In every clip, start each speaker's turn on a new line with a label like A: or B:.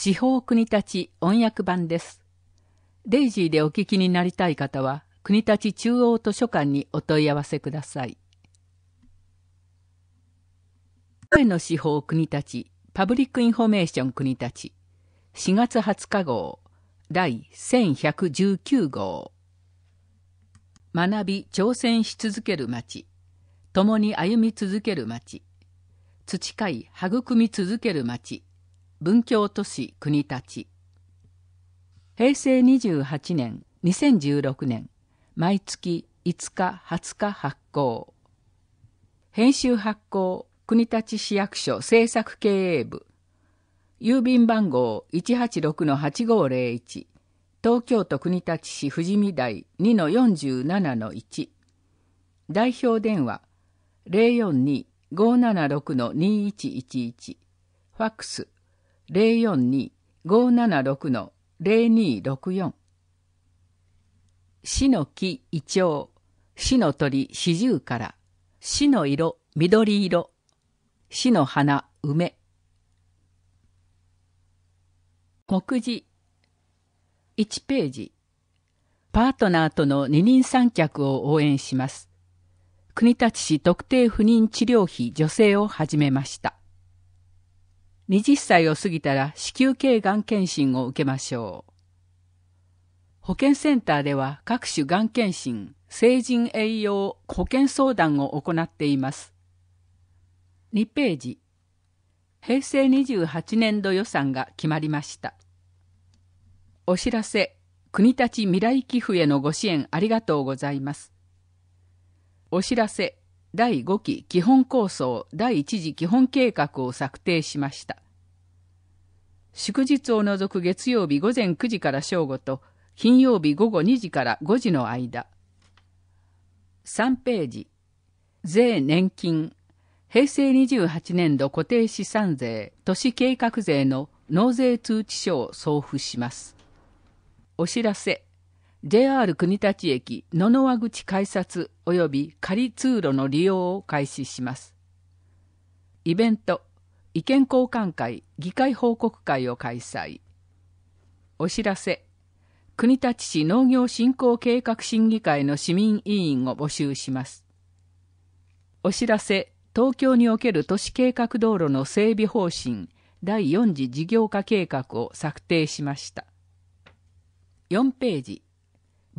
A: 司法国立音訳版です。デイジーでお聞きになりたい方は、国立中央図書館にお問い合わせください。声の司法国立、パブリックインフォメーション国立、4月20日号、第1119号。学び、挑戦し続ける街。共に歩み続ける街。培い、育み続ける街。文教都市国立平成28年2016年毎月5日20日発行編集発行国立市役所政策経営部郵便番号186-8501東京都国立市富士見台2-47-1代表電話042-576-2111ファックス042-576-0264死の木胃腸、死の鳥四十から、死の色緑色、死の花梅。目次1ページパートナーとの二人三脚を応援します。国立市特定不妊治療費助成を始めました。20歳を過ぎたら子宮頸がん検診を受けましょう。保健センターでは各種がん検診、成人栄養保健相談を行っています。2ページ。平成28年度予算が決まりました。お知らせ、国立未来寄付へのご支援ありがとうございます。お知らせ、第5期基本構想第1次基本計画を策定しました。祝日を除く月曜日午前9時から正午と金曜日午後2時から5時の間。3ページ。税年金。平成28年度固定資産税、都市計画税の納税通知書を送付します。お知らせ。JR 国立駅野々口改札及び仮通路の利用を開始します。イベント、意見交換会、議会報告会を開催。お知らせ、国立市農業振興計画審議会の市民委員を募集します。お知らせ、東京における都市計画道路の整備方針第4次事業化計画を策定しました。4ページ。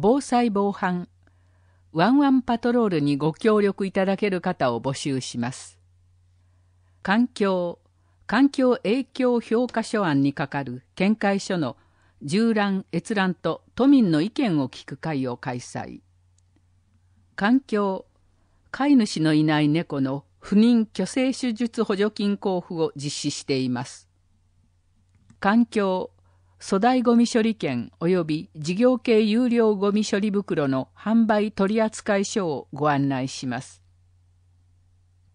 A: 防災防犯ワンワンパトロールにご協力いただける方を募集します。環境環境影響評価書案に係る見解書の縦覧閲覧と都民の意見を聞く会を開催環境飼い主のいない猫の不妊・去勢手術補助金交付を実施しています環境粗大ごみ処理券及び事業系有料ごみ処理袋の販売取扱書をご案内します。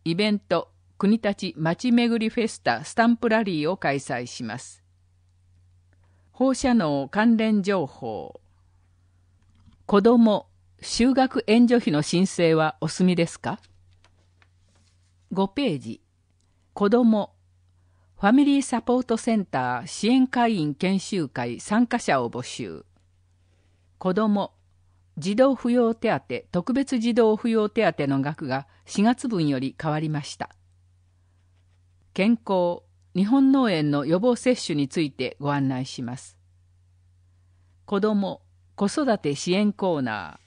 A: イベント国立町巡りフェスタスタンプラリーを開催します。放射能関連情報子供、就学援助費の申請はお済みですか5ページ子供、ファミリーサポートセンター支援会員研修会参加者を募集子ども児童扶養手当特別児童扶養手当の額が4月分より変わりました健康日本農園の予防接種についてご案内します子ども子育て支援コーナ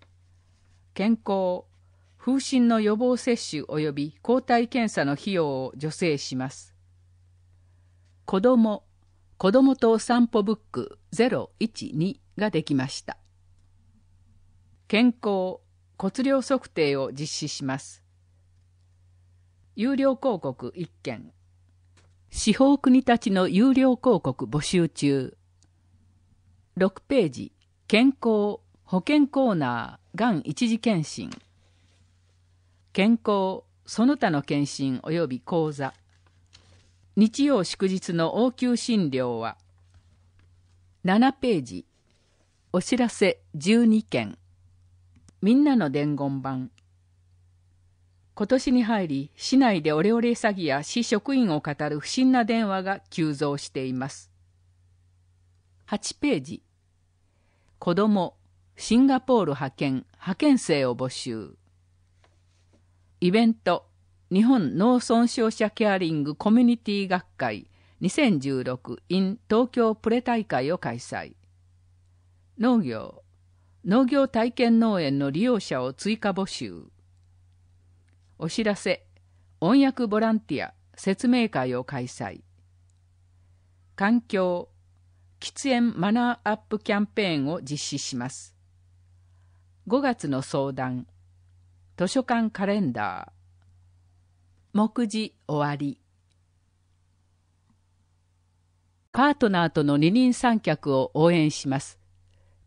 A: ー健康風疹の予防接種及び抗体検査の費用を助成します子供子供とお散歩ブック012ができました。健康骨量測定を実施します。有料広告1件。司法国たちの有料広告募集中。6ページ、健康、保健コーナー、がん一時検診。健康、その他の検診及び講座。日曜祝日の応急診療は7ページお知らせ12件みんなの伝言版今年に入り市内でオレオレ詐欺や市職員を語る不審な電話が急増しています8ページ子どもシンガポール派遣派遣生を募集イベント日本農村商社ケアリングコミュニティ学会 2016in 東京プレ大会を開催農業農業体験農園の利用者を追加募集お知らせ音訳ボランティア説明会を開催環境喫煙マナーアップキャンペーンを実施します5月の相談図書館カレンダー目次終わりパートナーとの二人三脚を応援します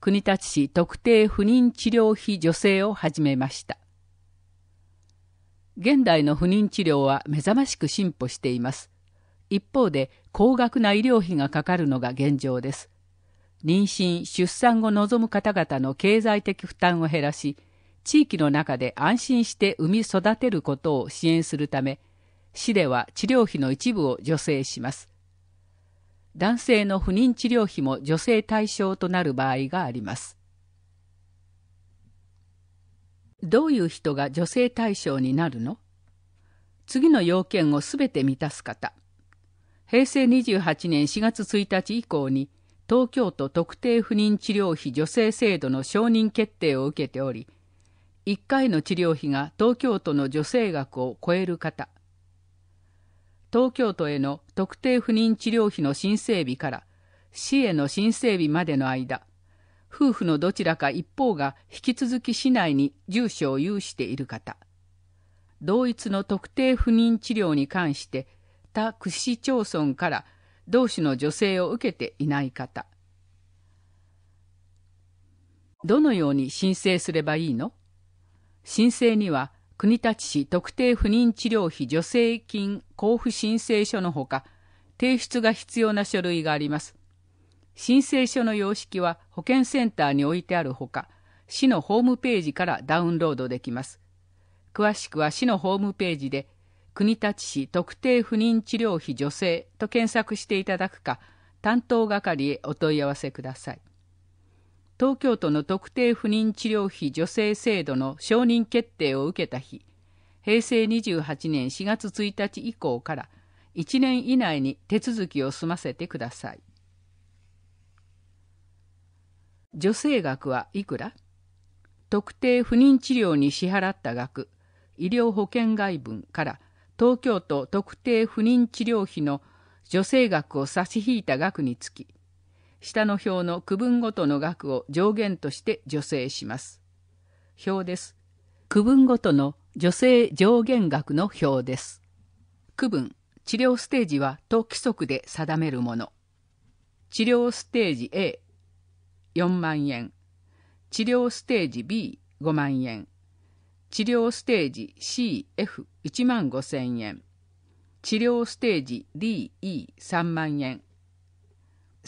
A: 国立市特定不妊治療費助成を始めました現代の不妊治療は目覚ましく進歩しています一方で高額な医療費がかかるのが現状です妊娠・出産を望む方々の経済的負担を減らし地域の中で安心して産み育てることを支援するため市では治療費の一部を助成します男性の不妊治療費も助成対象となる場合がありますどういう人が助成対象になるの次の要件をすべて満たす方平成28年4月1日以降に東京都特定不妊治療費助成制度の承認決定を受けており1回の治療費が東京都の助成額を超える方東京都への特定不妊治療費の申請日から市への申請日までの間夫婦のどちらか一方が引き続き市内に住所を有している方同一の特定不妊治療に関して他区市町村から同種の助成を受けていない方どのように申請すればいいの申請には、国立市特定不妊治療費助成金交付申請書のほか、提出が必要な書類があります。申請書の様式は保健センターに置いてあるほか、市のホームページからダウンロードできます。詳しくは市のホームページで、国立市特定不妊治療費助成と検索していただくか、担当係へお問い合わせください。東京都の特定不妊治療費助成制度の承認決定を受けた日、平成28年4月1日以降から1年以内に手続きを済ませてください。助成額はいくら特定不妊治療に支払った額、医療保険外分から東京都特定不妊治療費の助成額を差し引いた額につき、下の表の区分ごとの額を上限として助成します。表です。区分ごとの助成上限額の表です。区分、治療ステージはと規則で定めるもの。治療ステージ A、4万円。治療ステージ B、5万円。治療ステージ C、F、1万5千円。治療ステージ D、E、3万円。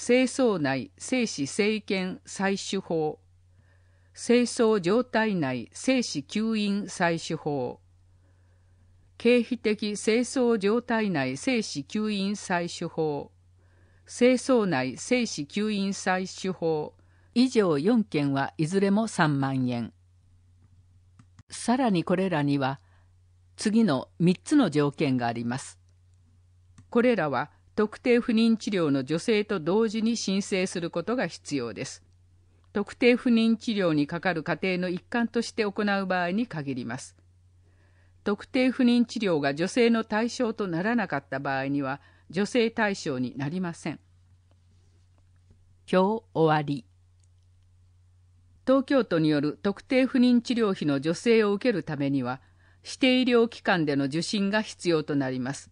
A: 清掃内生死政権採取法清掃状態内生死吸引採取法経費的清掃状態内生死吸引採取法清掃内生死吸引採取法以上4件はいずれも3万円さらにこれらには次の3つの条件がありますこれらは特定不妊治療の助成と同時に申請することが必要です。特定不妊治療にかかる過程の一環として行う場合に限ります。特定不妊治療が女性の対象とならなかった場合には、女性対象になりません。今日終わり。東京都による特定不妊治療費の助成を受けるためには、指定医療機関での受診が必要となります。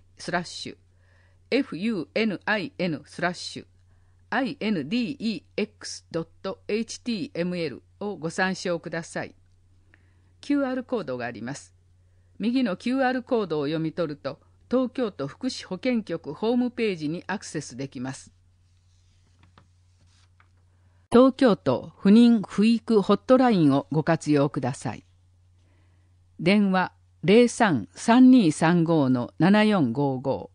A: スラッシュ funin スラッシュ index.html をご参照ください QR コードがあります右の QR コードを読み取ると東京都福祉保健局ホームページにアクセスできます東京都不妊不育ホットラインをご活用ください電話03-3235-7455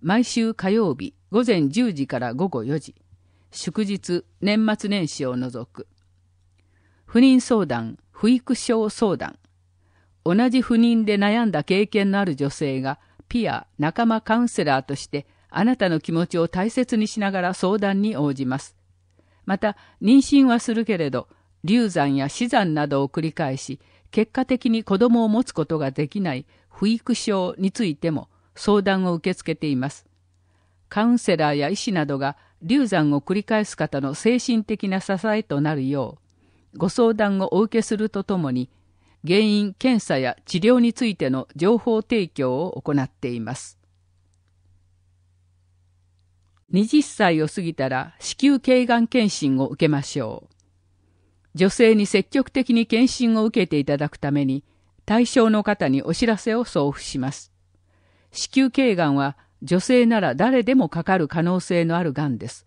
A: 毎週火曜日午前10時から午後4時祝日年末年始を除く不妊相談不育症相談同じ不妊で悩んだ経験のある女性がピア仲間カウンセラーとしてあなたの気持ちを大切にしながら相談に応じます。また妊娠はするけれど流産や死産などを繰り返し結果的に子供を持つことができない不育症についても相談を受け付けています。カウンセラーや医師などが流産を繰り返す方の精神的な支えとなるよう、ご相談をお受けするとともに、原因検査や治療についての情報提供を行っています。20歳を過ぎたら子宮頸がん検診を受けましょう。女性に積極的に検診を受けていただくために、対象の方にお知らせを送付します。子宮頸がんは女性なら誰でもかかる可能性のあるがんです。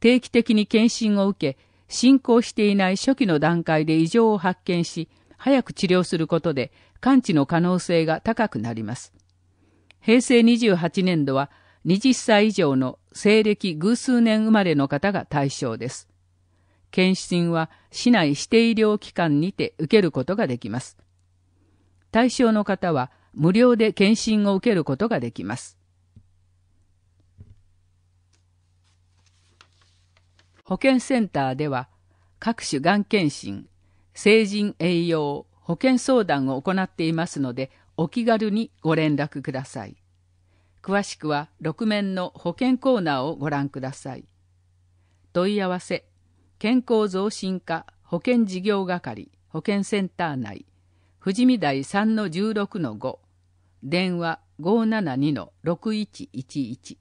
A: 定期的に検診を受け、進行していない初期の段階で異常を発見し、早く治療することで完治の可能性が高くなります。平成28年度は20歳以上の西暦偶数年生まれの方が対象です。検診は市内指定医療機関にて受けることができます。対象の方は無料で検診を受けることができます。保健センターでは各種がん検診、成人栄養、保健相談を行っていますのでお気軽にご連絡ください。詳しくは6面の保健コーナーをご覧ください。問い合わせ健康増進課保健事業係保健センター内富士見台3の16の5電話572の6111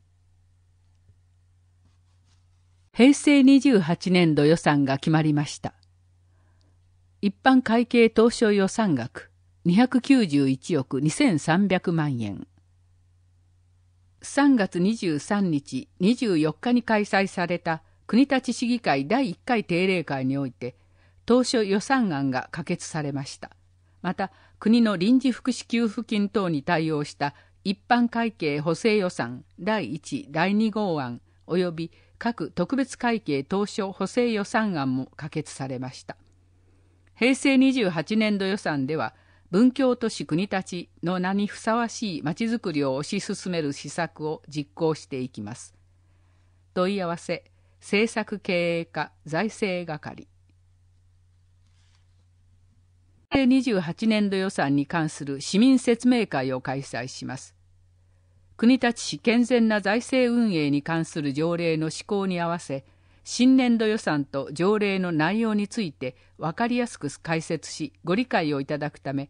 A: 平成28年度予算が決まりました一般会計当初予算額291億2300万円3月23日24日に開催された国立市議会第1回定例会において当初予算案が可決されましたまた国の臨時福祉給付金等に対応した一般会計補正予算第1第2号案及び各特別会計当初補正予算案も可決されました平成28年度予算では文教都市国立の名にふさわしいまちづくりを推し進める施策を実行していきます問い合わせ政策経営課財政係28年度予算に関する市民説明会を開催します国立市健全な財政運営に関する条例の施行に合わせ新年度予算と条例の内容について分かりやすく解説しご理解をいただくため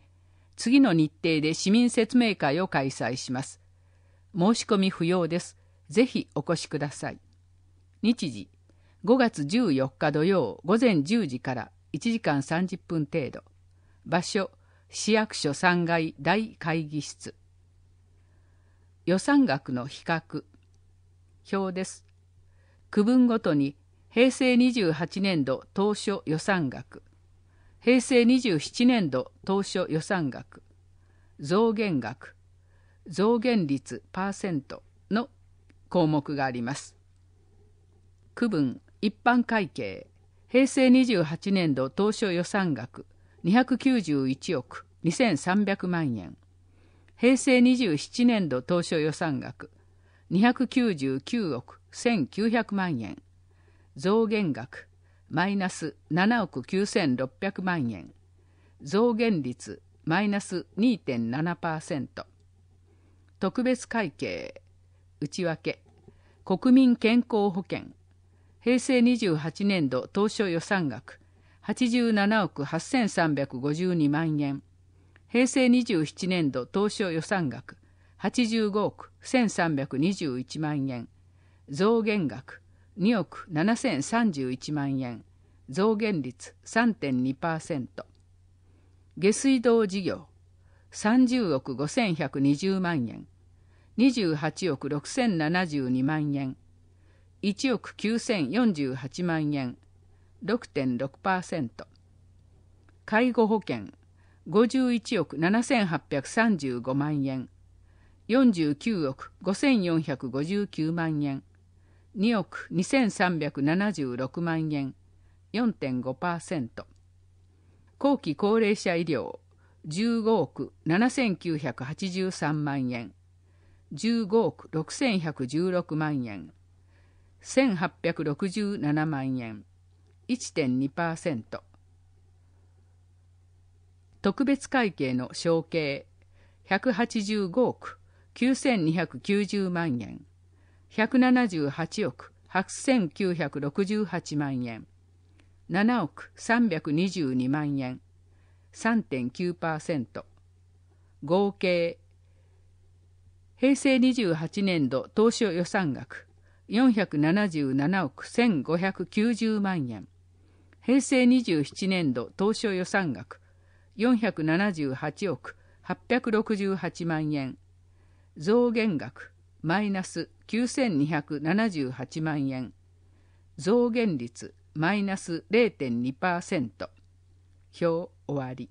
A: 次の日程で市民説明会を開催します申し込み不要ですぜひお越しください日時5月14日土曜午前10時から1時間30分程度場所市役所3階大会議室予算額の比較表です区分ごとに平成28年度当初予算額平成27年度当初予算額増減額増減率パーセントの項目があります区分一般会計平成28年度当初予算額291億2300万円平成27年度当初予算額299億1900万円増減額マイナス7億9600万円増減率マイナス2.7%特別会計内訳国民健康保険平成28年度当初予算額87億8352万円平成27年度当初予算額85億1321万円増減額2億7031万円増減率3.2%下水道事業30億5120万円28億6072万円1億9048万円6.6%介護保険51億7835万円49億5459万円2億2376万円4.5%後期高齢者医療15億7983万円15億6116万円1867万円1.2%特別会計の承継185億9290万円178億8968万円7億322万円3.9%合計平成28年度当初予算額477億1590万円平成27年度当初予算額478億868万円増減額マイナス9278万円増減率マイナス0.2%表終わり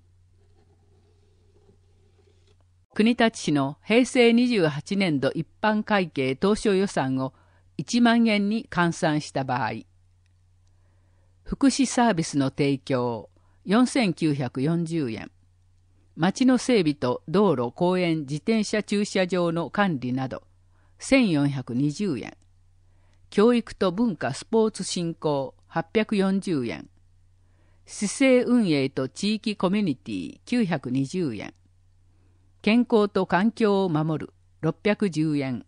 A: 国立市の平成28年度一般会計当初予算を1万円に換算した場合福祉サービスの提供4940円町の整備と道路公園自転車駐車場の管理など1420円教育と文化スポーツ振興840円市政運営と地域コミュニティ920円健康と環境を守る610円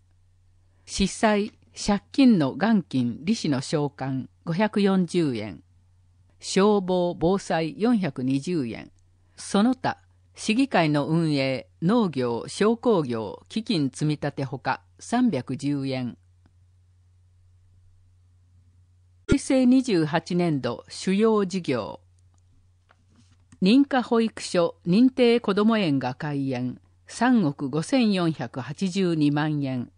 A: 失災借金の元金利子の償還540円、消防防災420円、その他、市議会の運営、農業、商工業、基金積立ほか310円。平成28年度主要事業。認可保育所認定こども園が開園3億5482万円。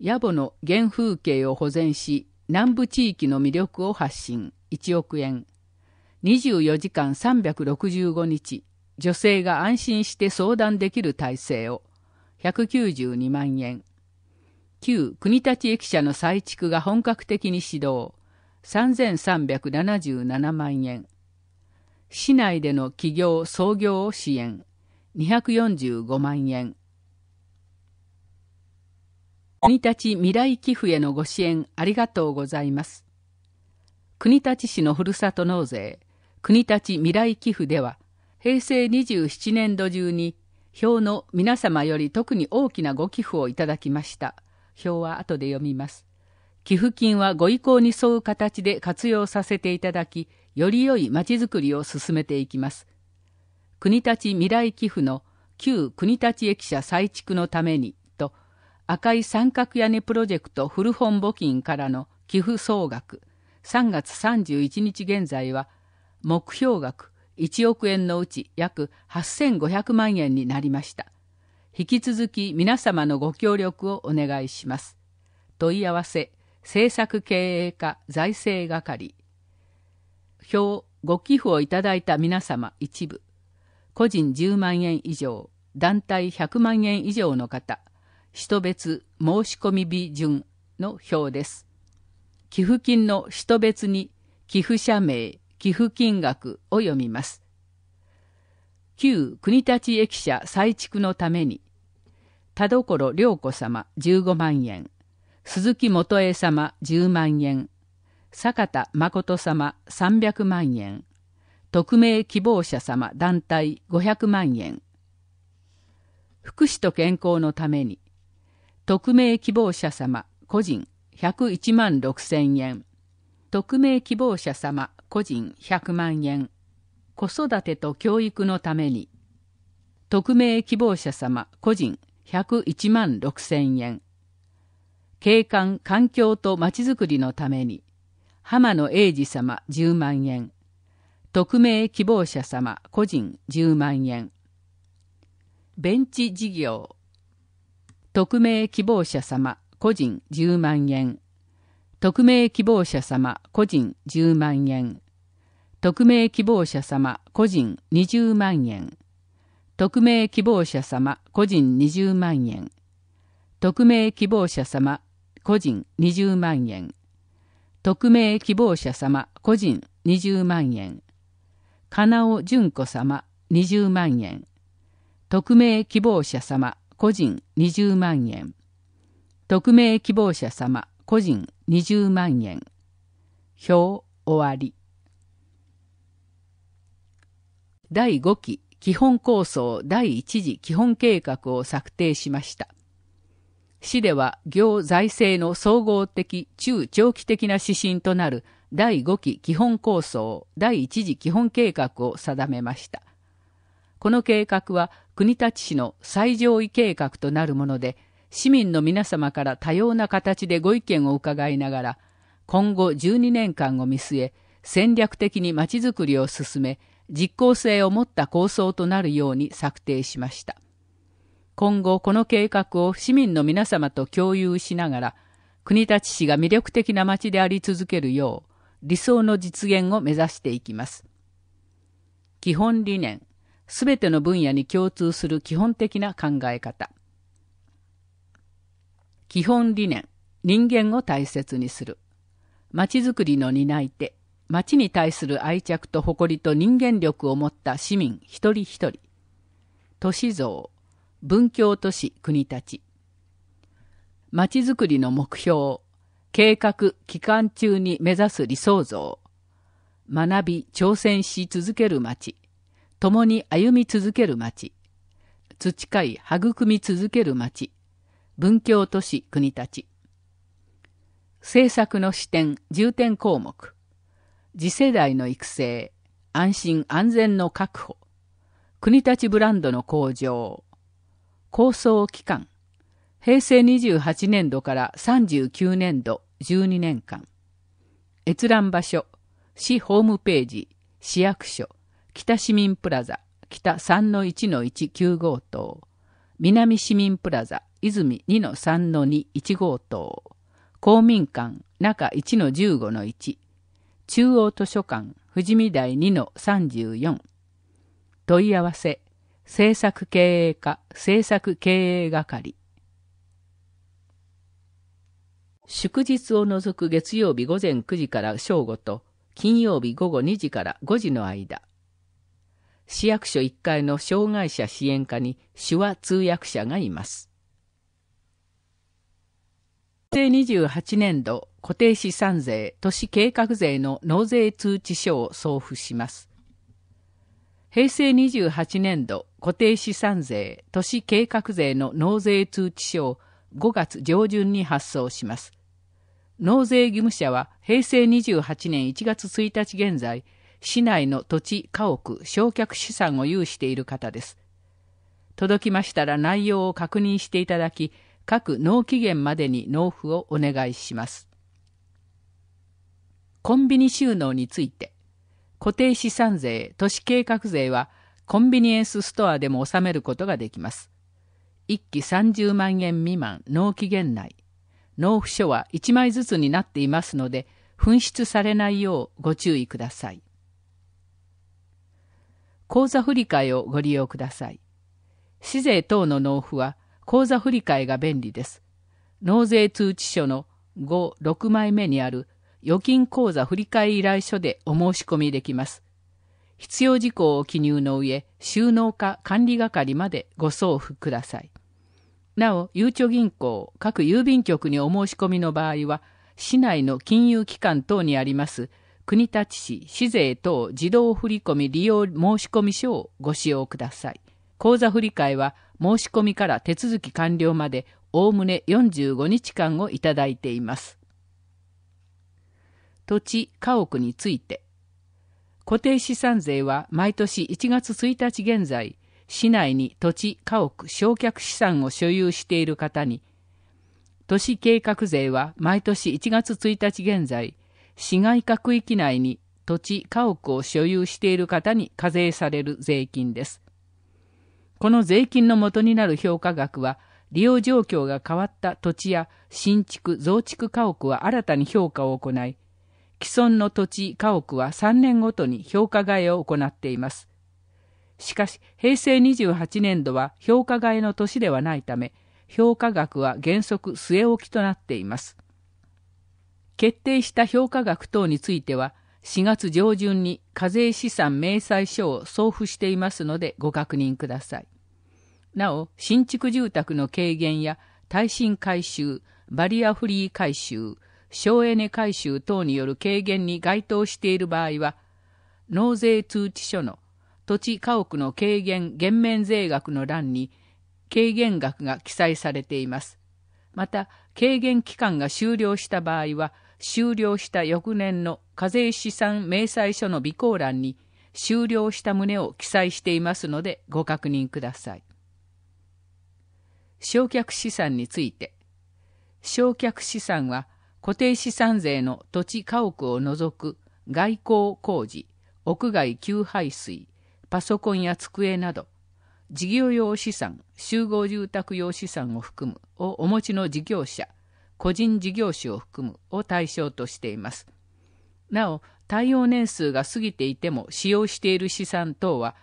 A: 野暮の原風景を保全し南部地域の魅力を発信1億円24時間365日女性が安心して相談できる体制を192万円旧国立駅舎の再築が本格的に始動3377万円市内での起業・創業を支援245万円国立未来寄付へのご支援ありがとうございます。国立市のふるさと納税、国立未来寄付では、平成27年度中に、表の皆様より特に大きなご寄付をいただきました。表は後で読みます。寄付金はご意向に沿う形で活用させていただき、より良いまちづくりを進めていきます。国立未来寄付の旧国立駅舎再築のために赤い三角屋根プロジェクト古本募金からの寄付総額3月31日現在は目標額1億円のうち約8500万円になりました。引き続き皆様のご協力をお願いします。問い合わせ、政策経営課財政係。表、ご寄付をいただいた皆様一部。個人10万円以上、団体100万円以上の方。人別申し込み日順の表です。寄付金の人別に寄付者名、寄付金額を読みます。旧国立駅舎再築のために、田所良子様15万円、鈴木元栄様10万円、坂田誠様300万円、匿名希望者様団体500万円、福祉と健康のために、匿名希望者様個人101万6千円匿名希望者様個人100万円子育てと教育のために匿名希望者様個人101万6千円景観環境とまちづくりのために浜野英二様10万円匿名希望者様個人10万円ベンチ事業匿名希望者様、個人10万円。匿名希望者様、個人10万円。匿名希望者様、個人20万円。匿名希望者様、個人20万円。匿名希望者様、個人20万円。匿名希望者様、個人20万円。金尾純子様、20万円。匿名希望者様、個人20万円匿名希望者様個人20万円表終わり第5期基本構想第1次基本計画を策定しました市では行財政の総合的中長期的な指針となる第5期基本構想第1次基本計画を定めましたこの計画は国立市の最上位計画となるもので、市民の皆様から多様な形でご意見を伺いながら、今後12年間を見据え、戦略的にまちづくりを進め、実効性を持った構想となるように策定しました。今後、この計画を市民の皆様と共有しながら、国立市が魅力的な街であり続けるよう、理想の実現を目指していきます。基本理念、すべての分野に共通する基本的な考え方。基本理念、人間を大切にする。街づくりの担い手、街に対する愛着と誇りと人間力を持った市民一人一人。都市像、文教都市国立。街づくりの目標、計画、期間中に目指す理想像。学び、挑戦し続ける街。共に歩み続ける町、培い育み続ける町、文教都市国立。政策の視点重点項目、次世代の育成、安心安全の確保、国立ブランドの向上、構想期間、平成28年度から39年度12年間、閲覧場所、市ホームページ、市役所、北市民プラザ、北3-1-1-9号棟、南市民プラザ、泉2-3-2-1号棟、公民館、中1-15-1、中央図書館、富士見台2-34、問い合わせ、政策経営課、政策経営係、祝日を除く月曜日午前9時から正午と、金曜日午後2時から5時の間、市役所1階の障害者支援課に手話通訳者がいます。平成28年度固定資産税都市計画税の納税通知書を送付します。平成28年度固定資産税都市計画税の納税通知書を5月上旬に発送します。納税義務者は平成28年1月1日現在、市内の土地、家屋、焼却資産を有している方です。届きましたら内容を確認していただき、各納期限までに納付をお願いします。コンビニ収納について、固定資産税、都市計画税はコンビニエンスストアでも納めることができます。1期30万円未満、納期限内。納付書は1枚ずつになっていますので、紛失されないようご注意ください。口座振替をご利用ください。市税等の納付は口座振替が便利です。納税通知書の5、6枚目にある預金口座振替依頼書でお申し込みできます。必要事項を記入の上、収納課管理係までご送付ください。なお、ゆうちょ銀行、各郵便局にお申し込みの場合は、市内の金融機関等にあります国立市、市税等自動振込利用申込書をご使用ください。口座振替は申し込みから手続き完了までおおむね45日間をいただいています。土地、家屋について。固定資産税は毎年1月1日現在、市内に土地、家屋、焼却資産を所有している方に、都市計画税は毎年1月1日現在、市街区域内に土地、家屋を所有している方に課税される税金です。この税金の元になる評価額は、利用状況が変わった土地や新築、増築家屋は新たに評価を行い、既存の土地、家屋は3年ごとに評価替えを行っています。しかし、平成28年度は評価替えの年ではないため、評価額は原則据え置きとなっています。決定した評価額等については、4月上旬に課税資産明細書を送付していますのでご確認ください。なお、新築住宅の軽減や耐震改修、バリアフリー改修、省エネ改修等による軽減に該当している場合は、納税通知書の土地家屋の軽減減免税額の欄に軽減額が記載されています。また、軽減期間が終了した場合は、終了した翌年の課税資産明細書の備考欄に終了した旨を記載していますのでご確認ください。償却資産について、償却資産は固定資産税の土地家屋を除く外交工事、屋外給排水、パソコンや机など、事業用資産、集合住宅用資産を含むをお持ちの事業者、個人事業主を含むを対象としています。なお、対応年数が過ぎていても使用している資産等は、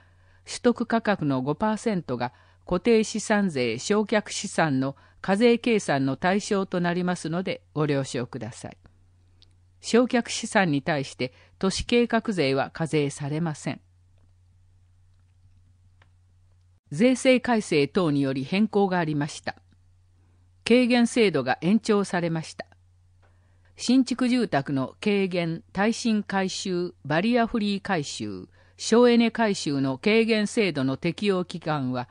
A: 取得価格の5%が固定資産税償却資産の課税計算の対象となりますのでご了承ください。償却資産に対して都市計画税は課税されません。税制改正等により変更がありました。軽減制度が延長されました新築住宅の軽減耐震改修バリアフリー改修省エネ改修の軽減制度の適用期間は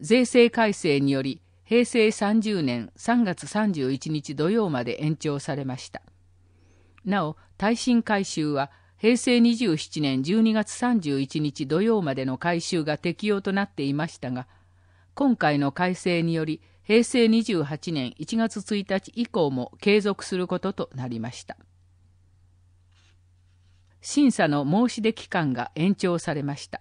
A: 税制改正により平成30年3月31日土曜まで延長されましたなお耐震改修は平成27年12月31日土曜までの改修が適用となっていましたが今回の改正により平成28年1月1日以降も継続することとなりました審査の申し出期間が延長されました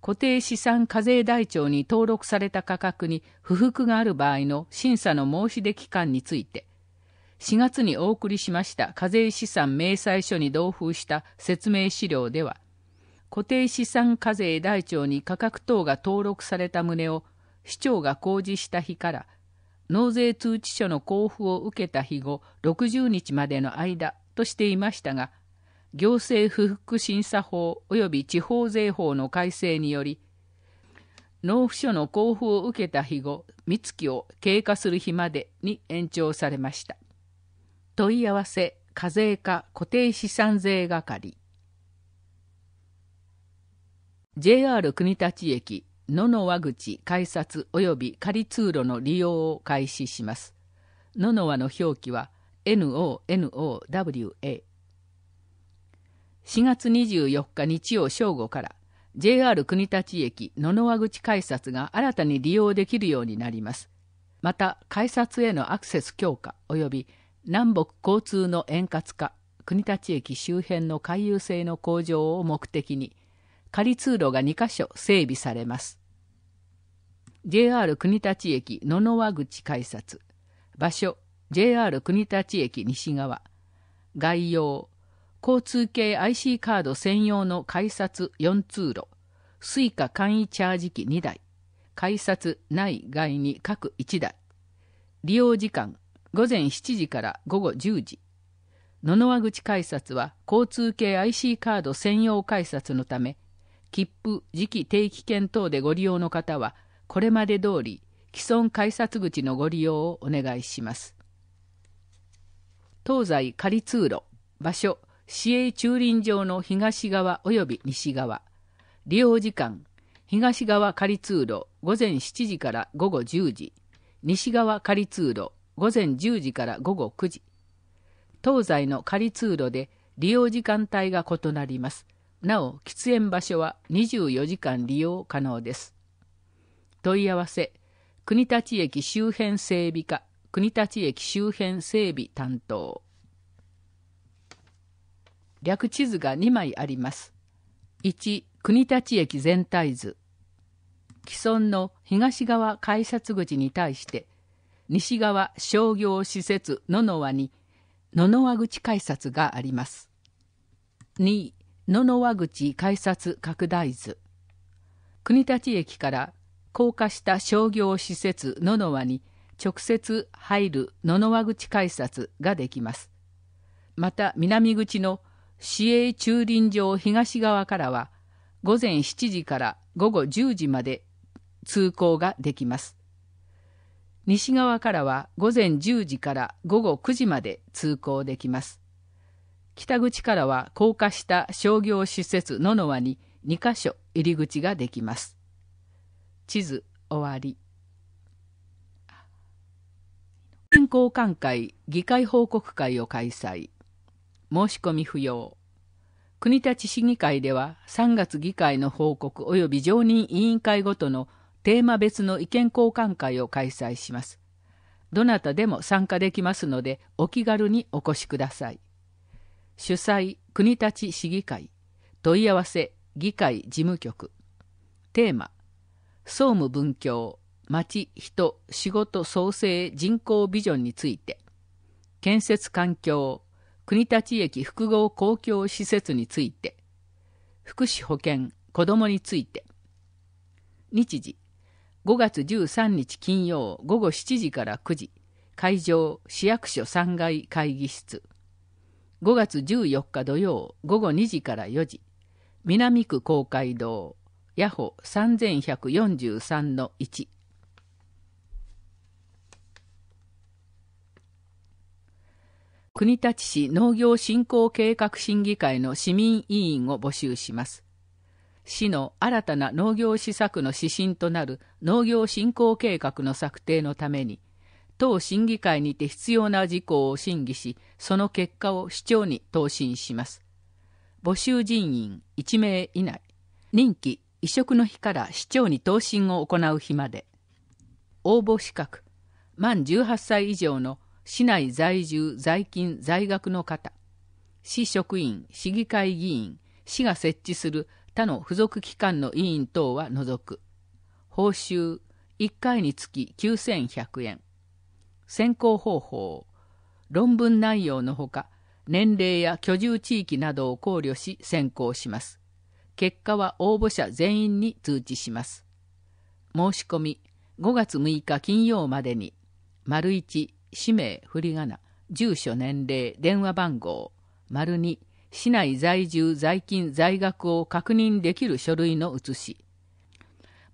A: 固定資産課税台帳に登録された価格に不服がある場合の審査の申し出期間について4月にお送りしました課税資産明細書に同封した説明資料では固定資産課税台帳に価格等が登録された旨を市長が公示した日から納税通知書の交付を受けた日後60日までの間としていましたが行政不服審査法及び地方税法の改正により納付書の交付を受けた日後三月を経過する日までに延長されました問い合わせ課税課固定資産税係 JR 国立駅野の輪口改札及び仮通路の利用を開始します。野の輪の表記は NONOWA。4月24日日曜正午から JR 国立駅野の輪口改札が新たに利用できるようになります。また改札へのアクセス強化及び南北交通の円滑化国立駅周辺の回遊性の向上を目的に仮通路が2カ所整備されます。JR 国立駅野々輪口改札。場所 JR 国立駅西側。概要交通系 IC カード専用の改札4通路。suica 簡易チャージ機2台。改札内外に各1台。利用時間午前7時から午後10時。野々和口改札は交通系 IC カード専用改札のため切符、時期定期券等でご利用の方は、これまで通り、既存改札口のご利用をお願いします。東西仮通路、場所、市営駐輪場の東側及び西側、利用時間、東側仮通路午前7時から午後10時、西側仮通路午前10時から午後9時、東西の仮通路で利用時間帯が異なります。なお喫煙場所は24時間利用可能です問い合わせ国立駅周辺整備課国立駅周辺整備担当略地図が2枚あります1国立駅全体図既存の東側改札口に対して西側商業施設野々和に野々和口改札があります2野々和口改札拡大図国立駅から高架下商業施設野々和に直接入る野々和口改札ができますまた南口の市営駐輪場東側からは午前7時から午後10時まで通行ができます西側からは午前10時から午後9時まで通行できます北口からは高架した商業施設野の和に2箇所入り口ができます。地図終わり。健康官会議会報告会を開催。申し込み不要。国立市議会では3月議会の報告及び常任委員会ごとのテーマ別の意見交換会を開催します。どなたでも参加できますのでお気軽にお越しください。主催国立市議会問い合わせ議会事務局テーマ総務文教町人仕事創生人口ビジョンについて建設環境国立駅複合公共施設について福祉保健子どもについて日時5月13日金曜午後7時から9時会場市役所3階会議室5月14日土曜午後2時から4時南区公会堂ヤホ3143の1国立市農業振興計画審議会の市民委員を募集します市の新たな農業施策の指針となる農業振興計画の策定のために党審議会にて必要な事項を審議し、その結果を市長に答申します。募集人員1名以内、任期移植の日から市長に答申を行う日まで、応募資格、満18歳以上の市内在住、在勤、在学の方、市職員、市議会議員、市が設置する他の付属機関の委員等は除く。報酬、1回につき9100円。選考方法、論文内容のほか、年齢や居住地域などを考慮し選考します。結果は応募者全員に通知します。申し込み、5月6日金曜までに、丸1、氏名、ふりがな住所、年齢、電話番号、丸2、市内在住、在勤、在学を確認できる書類の写し、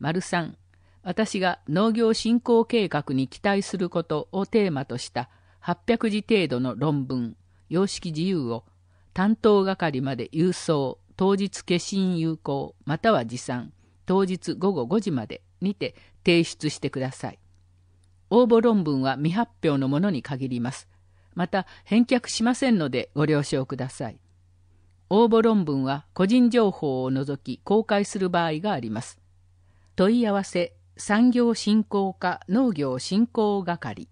A: 丸3、私が農業振興計画に期待することをテーマとした800字程度の論文、様式自由を担当係まで郵送、当日消印有効、または持参、当日午後5時までにて提出してください。応募論文は未発表のものに限ります。また、返却しませんのでご了承ください。応募論文は個人情報を除き公開する場合があります。問い合わせ産業振興課農業振興係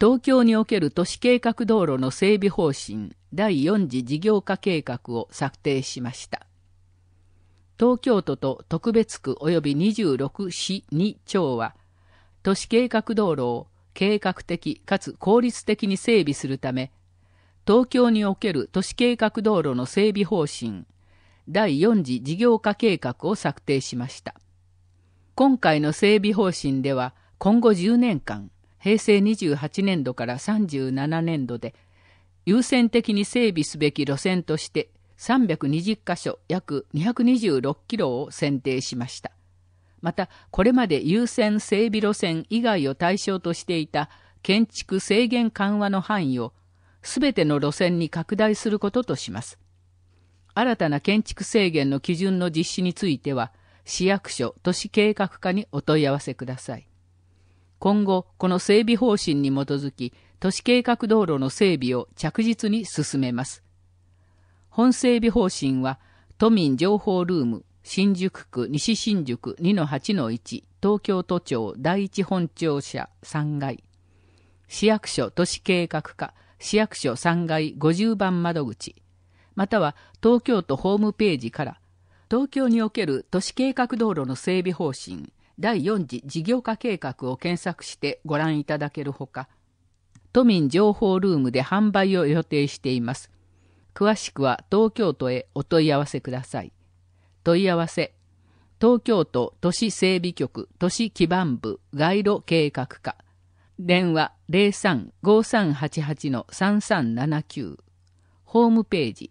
A: 東京における都市計画道路の整備方針第4次事業化計画を策定しました東京都と特別区及び26市2町は都市計画道路を計画的かつ効率的に整備するため東京における都市計画道路の整備方針第4次事業化計画を策定しました。今回の整備方針では今後10年間、平成28年度から37年度で優先的に整備すべき路線として320カ所約226キロを選定しました。また、これまで優先整備路線以外を対象としていた建築制限緩和の範囲を全ての路線に拡大することとします。新たな建築制限の基準の実施については、市役所、都市計画課にお問い合わせください。今後、この整備方針に基づき、都市計画道路の整備を着実に進めます。本整備方針は、都民情報ルーム、新宿区西新宿2-8-1、東京都庁第一本庁舎3階、市役所都市計画課、市役所3階50番窓口、または東京都ホームページから東京における都市計画道路の整備方針第4次事業化計画を検索してご覧いただけるほか都民情報ルームで販売を予定しています詳しくは東京都へお問い合わせください問い合わせ東京都都市整備局都市基盤部街路計画課電話035388-3379ホームページ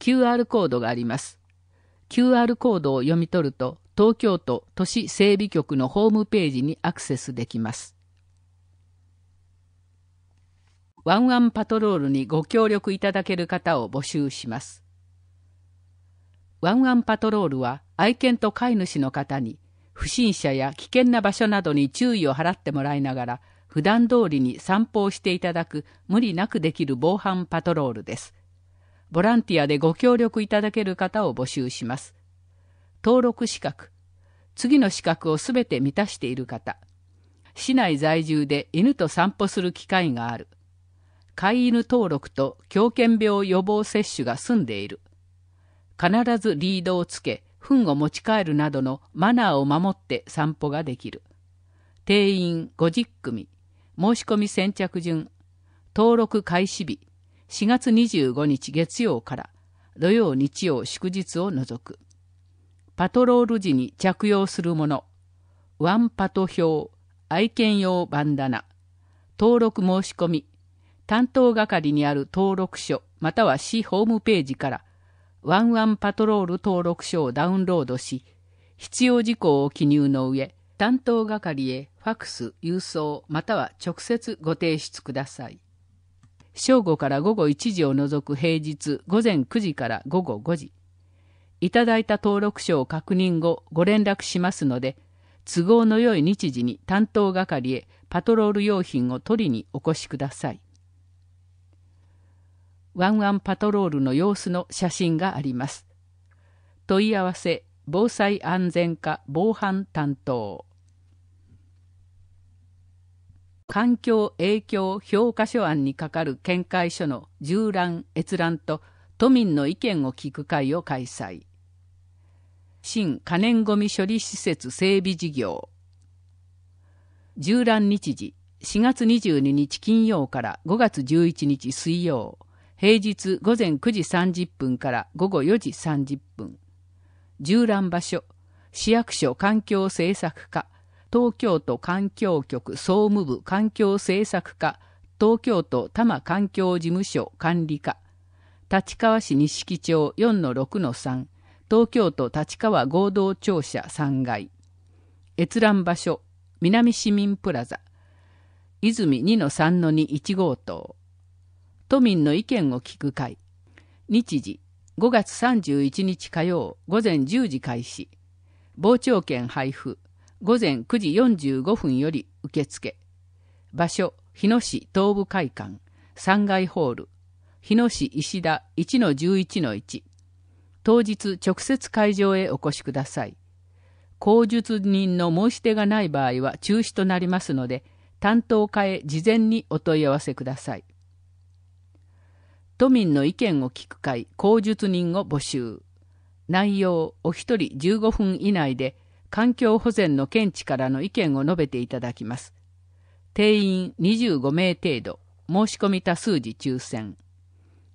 A: QR コードがあります。QR コードを読み取ると、東京都都市整備局のホームページにアクセスできます。ワンワンパトロールにご協力いただける方を募集します。ワンワンパトロールは愛犬と飼い主の方に不審者や危険な場所などに注意を払ってもらいながら普段通りに散歩をしていただく無理なくできる防犯パトロールです。ボランティアでご協力いただける方を募集します。登録資格、次の資格をすべて満たしている方、市内在住で犬と散歩する機会がある、飼い犬登録と狂犬病予防接種が済んでいる、必ずリードをつけ、糞を持ち帰るなどのマナーを守って散歩ができる。定員50組、申し込み先着順、登録開始日、4月25日月曜から土曜日曜祝日を除く。パトロール時に着用するもの、ワンパト表、愛犬用バンダナ、登録申し込み、担当係にある登録書または市ホームページからワンワンパトロール登録書をダウンロードし、必要事項を記入の上、担当係へファクス、郵送または直接ご提出ください。正午から午後1時を除く平日午前9時から午後5時、いただいた登録書を確認後ご連絡しますので、都合の良い日時に担当係へパトロール用品を取りにお越しください。ワンワンパトロールの様子の写真があります。問い合わせ防災安全課防犯担当環境影響評価書案に係る見解書の縦覧閲覧と都民の意見を聞く会を開催新可燃ごみ処理施設整備事業縦覧日時4月22日金曜から5月11日水曜平日午前9時30分から午後4時30分。縦覧場所、市役所環境政策課、東京都環境局総務部環境政策課東京都多摩環境事務所管理課立川市錦町4-6-3東京都立川合同庁舎3階閲覧場所南市民プラザ泉2-3-2-1号棟都民の意見を聞く会日時5月31日火曜午前10時開始傍聴券配布午前9時45分より受付。場所、日野市東部会館、3階ホール、日野市石田1-11-1。当日直接会場へお越しください。口述人の申し出がない場合は中止となりますので、担当課へ事前にお問い合わせください。都民の意見を聞く会、口述人を募集。内容、お一人15分以内で、環境保全の見地からの意見を述べていただきます。定員25名程度、申し込み多数時抽選。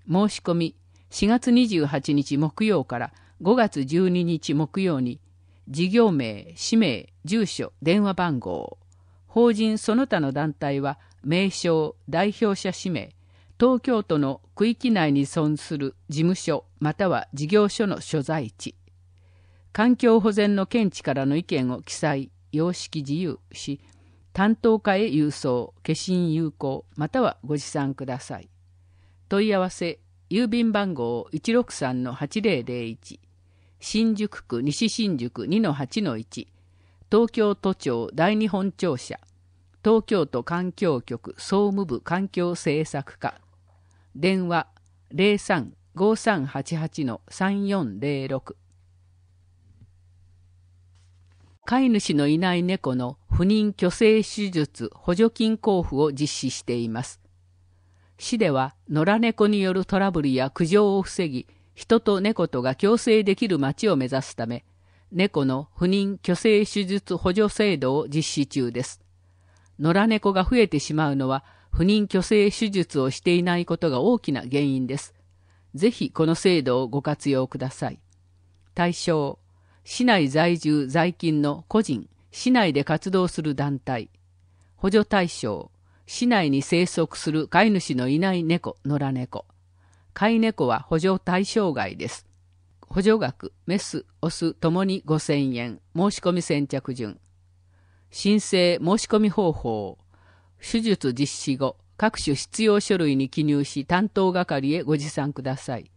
A: 申し込み4月28日木曜から5月12日木曜に、事業名、氏名、住所、電話番号、法人その他の団体は名称、代表者氏名、東京都の区域内に存する事務所または事業所の所在地、環境保全の見地からの意見を記載、様式自由し、担当課へ郵送、化身有効、またはご持参ください。問い合わせ、郵便番号163-8001、新宿区西新宿2-8-1、東京都庁第二本庁舎、東京都環境局総務部環境政策課、電話03-5388-3406、飼い主のいない猫の不妊去勢手術補助金交付を実施しています。市では野良猫によるトラブルや苦情を防ぎ、人と猫とが共生できる街を目指すため、猫の不妊去勢手術補助制度を実施中です。野良猫が増えてしまうのは、不妊去勢手術をしていないことが大きな原因です。ぜひこの制度をご活用ください。対象、市内在住在勤の個人、市内で活動する団体、補助対象、市内に生息する飼い主のいない猫、野良猫。飼い猫は補助対象外です。補助額、メス、オスともに5000円、申し込み先着順。申請、申し込み方法。手術実施後、各種必要書類に記入し担当係へご持参ください。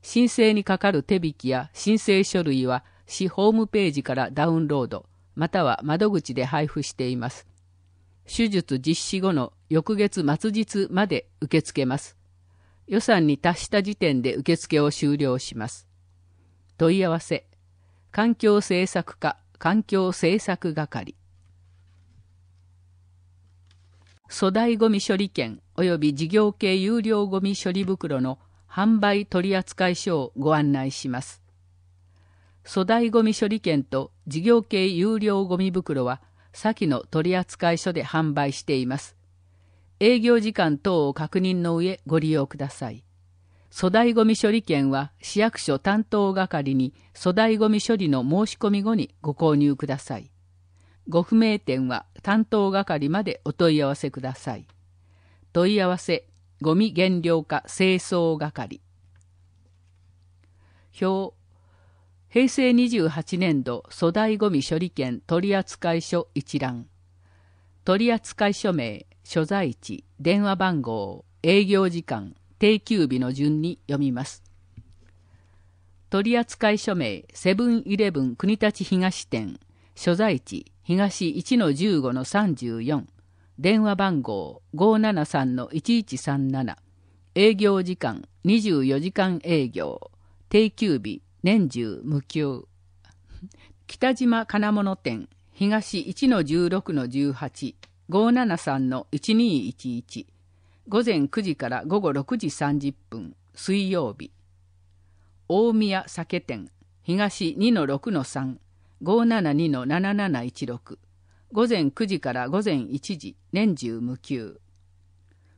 A: 申請にかかる手引きや申請書類は市ホームページからダウンロード、または窓口で配布しています。手術実施後の翌月末日まで受け付けます。予算に達した時点で受付を終了します。問い合わせ、環境政策課、環境政策係。粗大ごみ処理券及び事業系有料ごみ処理袋の販売取扱書をご案内します。粗大ごみ処理券と事業系有料ごみ袋は先の取扱所で販売しています。営業時間等を確認の上ご利用ください。粗大ごみ処理券は市役所担当係に粗大ごみ処理の申し込み後にご購入ください。ご不明点は担当係までお問い合わせください。問い合わせ、ごみ減量化清掃係。表平成28年度粗大ごみ処理券取扱書一覧取扱書名所在地電話番号営業時間定休日の順に読みます取扱書名セブンイレブン国立東店所在地東1の15の34電話番号573の1137営業時間24時間営業定休日年中無休。北島金物店、東1-16-18-573-1211。午前9時から午後6時30分、水曜日。大宮酒店、東2-6-3-572-7716。午前9時から午前1時、年中無休。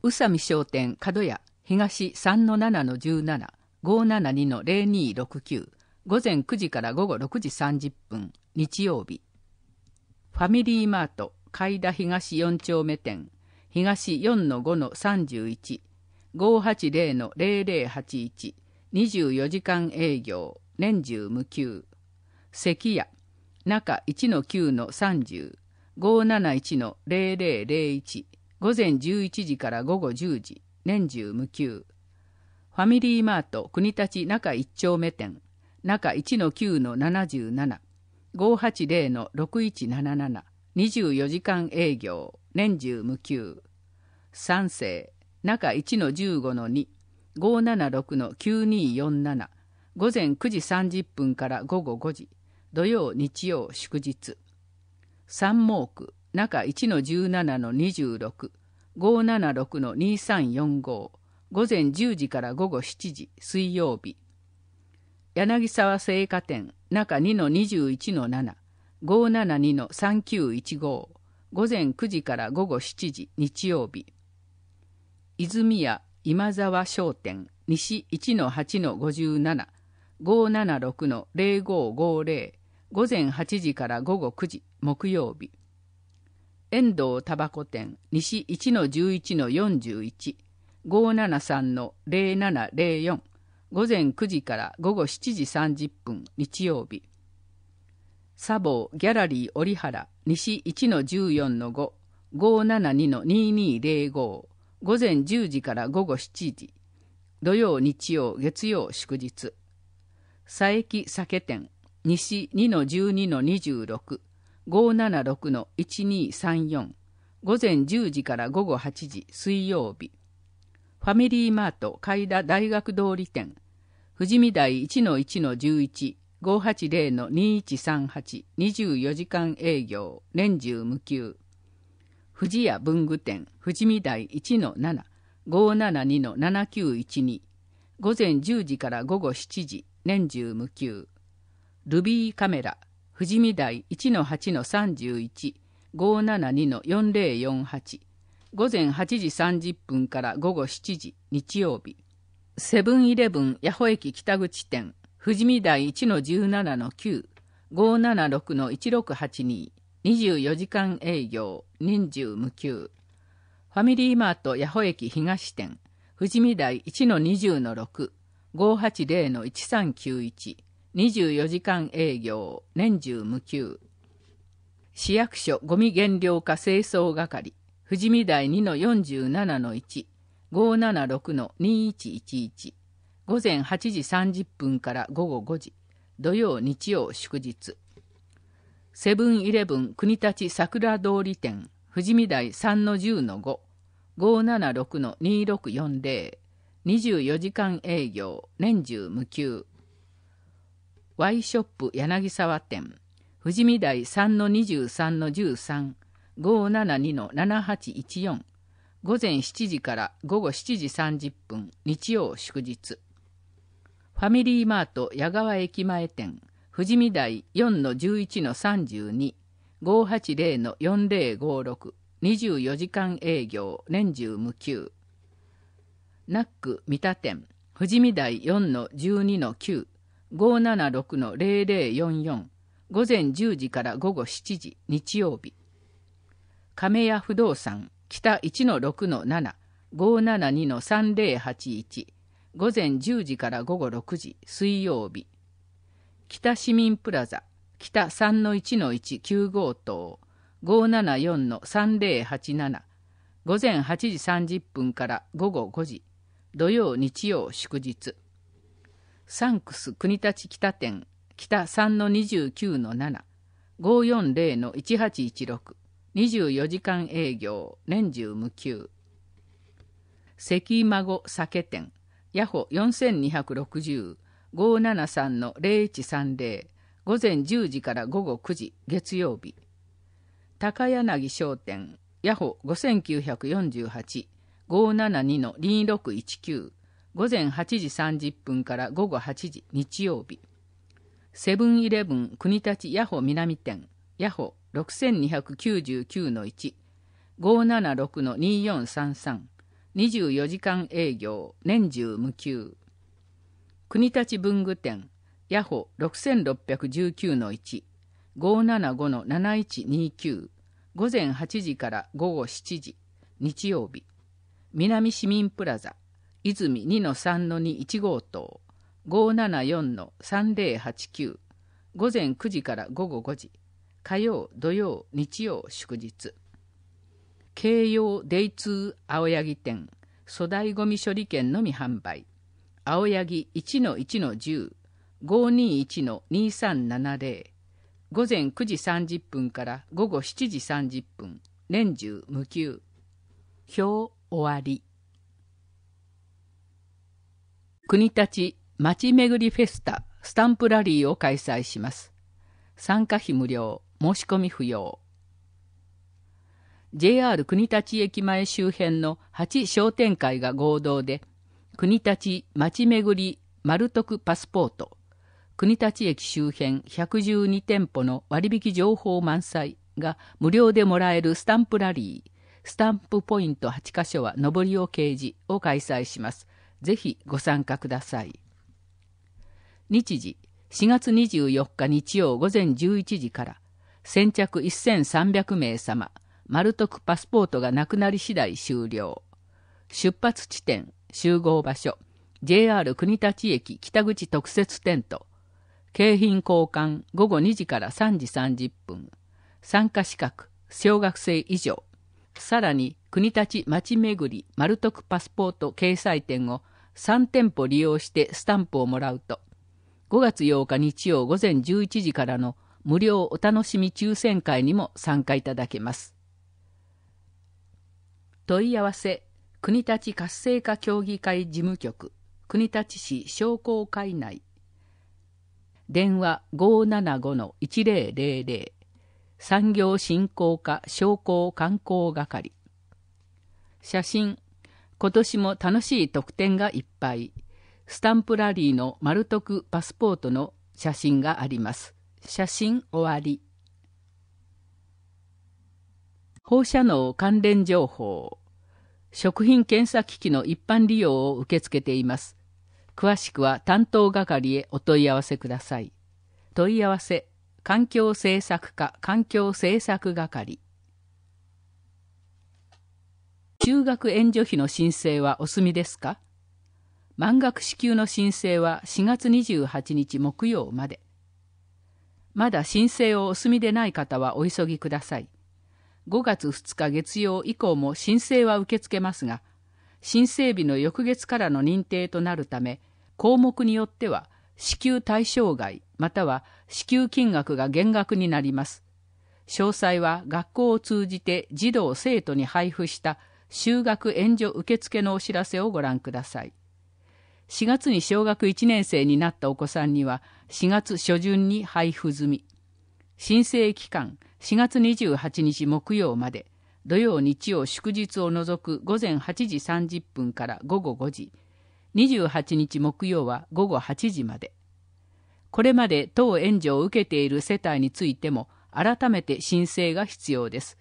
A: 宇佐美商店、角屋、東3-7-17。572-0269午前9時から午後6時30分日曜日ファミリーマート海田東4丁目店東4-5-31 580-0081 24時間営業年中無休関屋中1-9-30 571-0001午前11時から午後10時年中無休ファミリーマート国立中1丁目店、中1の9の77、580の6177、24時間営業、年中無休。三世、中1の15の2、576の9247、午前9時30分から午後5時、土曜、日曜、祝日。三毛区、中1の17の26、576の2345、午前10時から午後7時水曜日柳沢製菓店中2の21の7 572の3915午前9時から午後7時日曜日泉屋今沢商店西1の8の57 576の0550午前8時から午後9時木曜日遠藤タバコ店西1の11の41 573-0704午前9時から午後7時30分日曜日砂防ギャラリー折原西1-14-5 572-2205午前10時から午後7時土曜日曜月曜祝日佐伯酒店西2-12-26 576-1234午前10時から午後8時水曜日ファミリーマート海田大学通り店、富士見台1-1-11、580-2138、24時間営業、年中無休。富士屋文具店、富士見台1-7、572-7912、午前10時から午後7時、年中無休。ルビーカメラ、富士見台1-8-31、572-4048、午前8時30分から午後7時日曜日セブンイレブン八保駅北口店富士見台1の17の9 576の1682 24時間営業人数無休ファミリーマート八保駅東店富士見台1の20の6 580の1391 24時間営業年中無休市役所ゴミ減量化清掃係富士見台2 47 1、576 2111、午前8時30分から午後5時、土曜日曜祝日。セブンイレブン国立桜通り店、富士見台3 10の5、576 2640、24時間営業、年中無休。Y ショップ柳沢店、富士見台3 23 13、572-7814午前7時から午後7時30分日曜祝日ファミリーマート矢川駅前店富士見台4-11-32-580-405624時間営業年中無休ナック三田店富士見台4-12-9-576-0044午前10時から午後7時日曜日亀屋不動産北1-6-7-572-3081午前10時から午後6時水曜日北市民プラザ北3-1-195棟574-3087午前8時30分から午後5時土曜日曜祝日サンクス国立北店北3-29-7 540-1816 24時間営業、年中無休。関孫酒店、ヤホ4260、573-0130、午前10時から午後9時、月曜日。高柳商店、ヤホ5948、572-2619、午前8時30分から午後8時、日曜日。セブンイレブン国立ヤホ南店、ヤホ6299の1、576の2433、24時間営業、年中無休。国立文具店、ヤホ6619の1、575の7129、午前8時から午後7時、日曜日。南市民プラザ、泉2の3の2、1号棟、574の3089、午前9時から午後5時。火曜、土曜、日曜、祝日。京葉デイツー青柳店、粗大ごみ処理券のみ販売。青柳1-1-10、521-2370。午前9時30分から午後7時30分、年中無休。表終わり。国立町巡りフェスタスタンプラリーを開催します。参加費無料。申し込み不要。JR 国立駅前周辺の8商店会が合同で、国立町巡り丸徳パスポート、国立駅周辺112店舗の割引情報満載が無料でもらえるスタンプラリー、スタンプポイント8カ所は上りを掲示を開催します。ぜひご参加ください。日時、4月24日日曜午前11時から、先着1300名様、丸徳パスポートがなくなり次第終了。出発地点、集合場所、JR 国立駅北口特設テント、景品交換午後2時から3時30分、参加資格、小学生以上、さらに国立町巡り丸徳パスポート掲載店を3店舗利用してスタンプをもらうと、5月8日日曜午前11時からの無料お楽しみ抽選会にも参加いただけます。問い合わせ国立活性化協議会事務局国立市商工会内電話575-1000産業振興課商工観光係写真今年も楽しい特典がいっぱいスタンプラリーの丸徳パスポートの写真があります写真終わり放射能関連情報食品検査機器の一般利用を受け付けています詳しくは担当係へお問い合わせください問い合わせ環境政策課環境政策係就学援助費の申請はお済みですか満額支給の申請は4月28日木曜まで。まだ申請をお済みでない方はお急ぎください。5月2日月曜以降も申請は受け付けますが、申請日の翌月からの認定となるため、項目によっては支給対象外または支給金額が減額になります。詳細は学校を通じて児童生徒に配布した就学援助受付のお知らせをご覧ください。4月に小学1年生になったお子さんには、4月初旬に配布済み。申請期間4月28日木曜まで、土曜日曜祝日を除く午前8時30分から午後5時、28日木曜は午後8時まで。これまで当援助を受けている世帯についても改めて申請が必要です。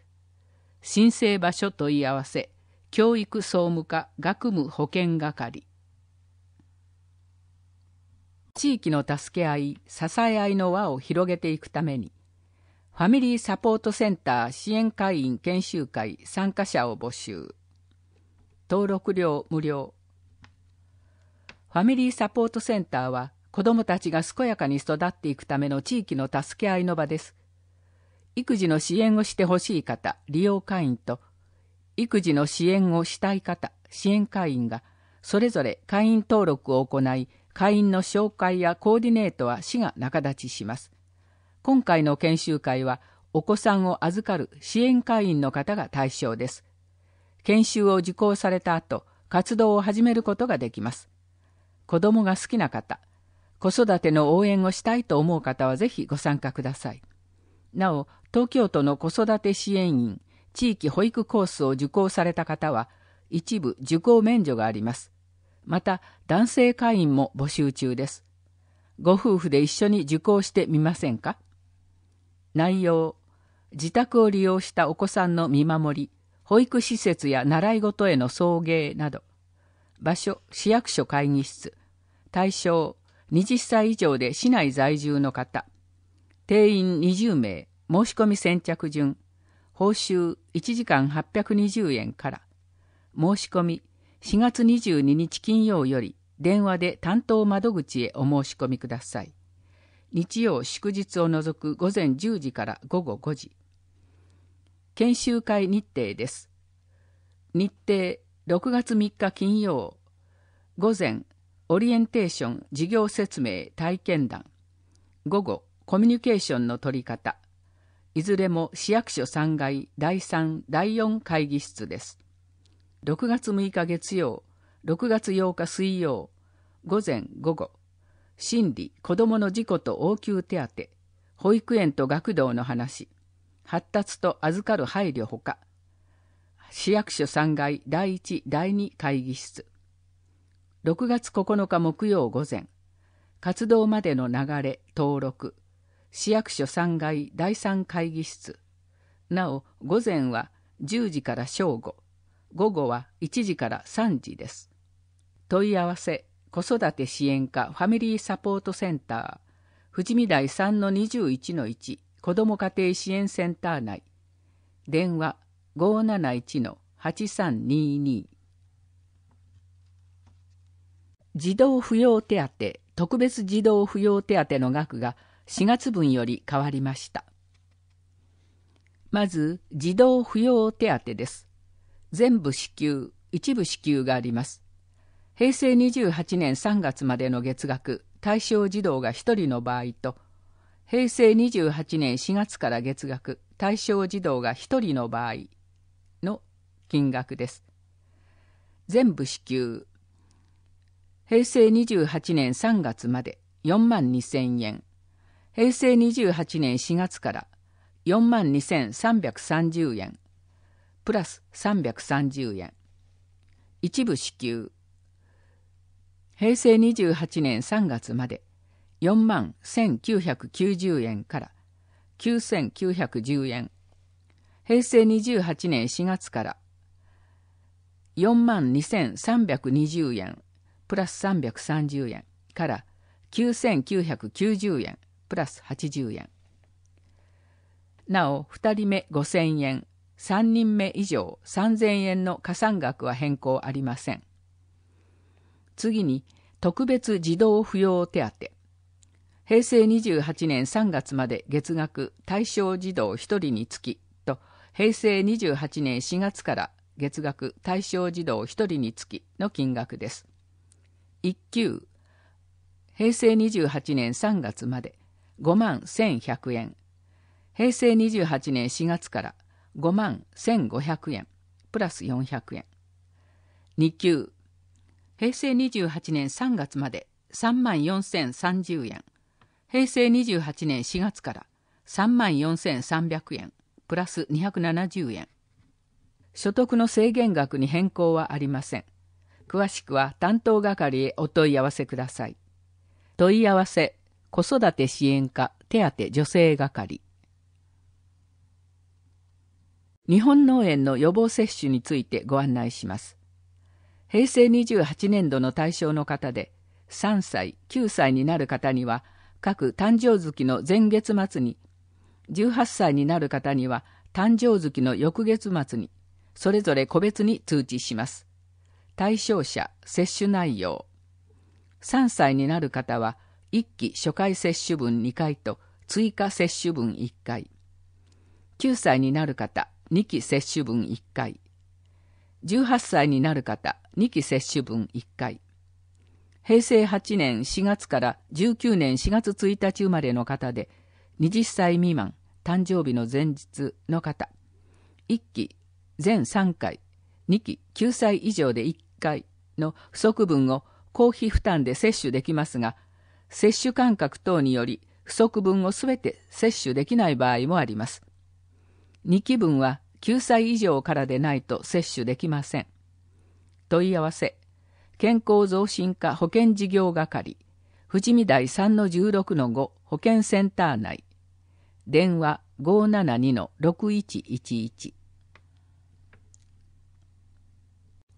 A: 申請場所問い合わせ、教育総務課学務保険係。地域の助け合い支え合いの輪を広げていくためにファミリーサポートセンター支援会員研修会参加者を募集登録料無料ファミリーサポートセンターは子どもたちが健やかに育っていくための地域の助け合いの場です育児の支援をしてほしい方利用会員と育児の支援をしたい方支援会員がそれぞれ会員登録を行い会員の紹介やコーディネートは市が仲立ちします。今回の研修会はお子さんを預かる支援会員の方が対象です。研修を受講された後、活動を始めることができます。子供が好きな方、子育ての応援をしたいと思う方はぜひご参加ください。なお、東京都の子育て支援員、地域保育コースを受講された方は、一部受講免除があります。また男性会員も募集中です。ご夫婦で一緒に受講してみませんか内容自宅を利用したお子さんの見守り保育施設や習い事への送迎など場所市役所会議室対象20歳以上で市内在住の方定員20名申し込み先着順報酬1時間820円から申し込み4月22日金曜より電話で担当窓口へお申し込みください。日曜祝日を除く午前10時から午後5時。研修会日程です。日程6月3日金曜午前オリエンテーション事業説明体験談午後コミュニケーションの取り方いずれも市役所3階第3第4会議室です。6月6日月曜、6月8日水曜、午前午後、心理、子供の事故と応急手当、保育園と学童の話、発達と預かる配慮ほか、市役所3階第1第2会議室、6月9日木曜午前、活動までの流れ、登録、市役所3階第3会議室、なお午前は10時から正午、午後は1時から3時です。問い合わせ、子育て支援課ファミリーサポートセンター、富士見台3-21-1子ども家庭支援センター内、電話571-8322児童扶養手当特別児童扶養手当の額が4月分より変わりましたまず児童扶養手当です全部支給一部支給があります平成28年3月までの月額対象児童が1人の場合と平成28年4月から月額対象児童が1人の場合の金額です全部支給平成28年3月まで4万2000円平成28年4月から4万2330円プラス330円一部支給平成28年3月まで4万1990円から9910円平成28年4月から4万2320円プラス330円から9990円プラス80円なお2人目5000円3人目以上3000円の加算額は変更ありません。次に、特別児童扶養手当。平成28年3月まで月額対象児童1人につきと、平成28年4月から月額対象児童1人につきの金額です。1級、平成28年3月まで5万1100円。平成28年4月から5万1500円プラス400円2級平成28年3月まで3万4030円平成28年4月から3万4300円プラス270円所得の制限額に変更はありません詳しくは担当係へお問い合わせください問い合わせ子育て支援課手当助成係日本脳炎の予防接種についてご案内します。平成28年度の対象の方で、3歳、9歳になる方には、各誕生月の前月末に、18歳になる方には、誕生月の翌月末に、それぞれ個別に通知します。対象者、接種内容。3歳になる方は、1期初回接種分2回と、追加接種分1回。9歳になる方、2期接種分1回18歳になる方2期接種分1回平成8年4月から19年4月1日生まれの方で20歳未満誕生日の前日の方1期全3回2期9歳以上で1回の不足分を公費負担で接種できますが接種間隔等により不足分をすべて接種できない場合もあります2期分は9歳以上からでないと接種できません。問い合わせ、健康増進課保健事業係、富士見台3-16-5保健センター内、電話572-6111。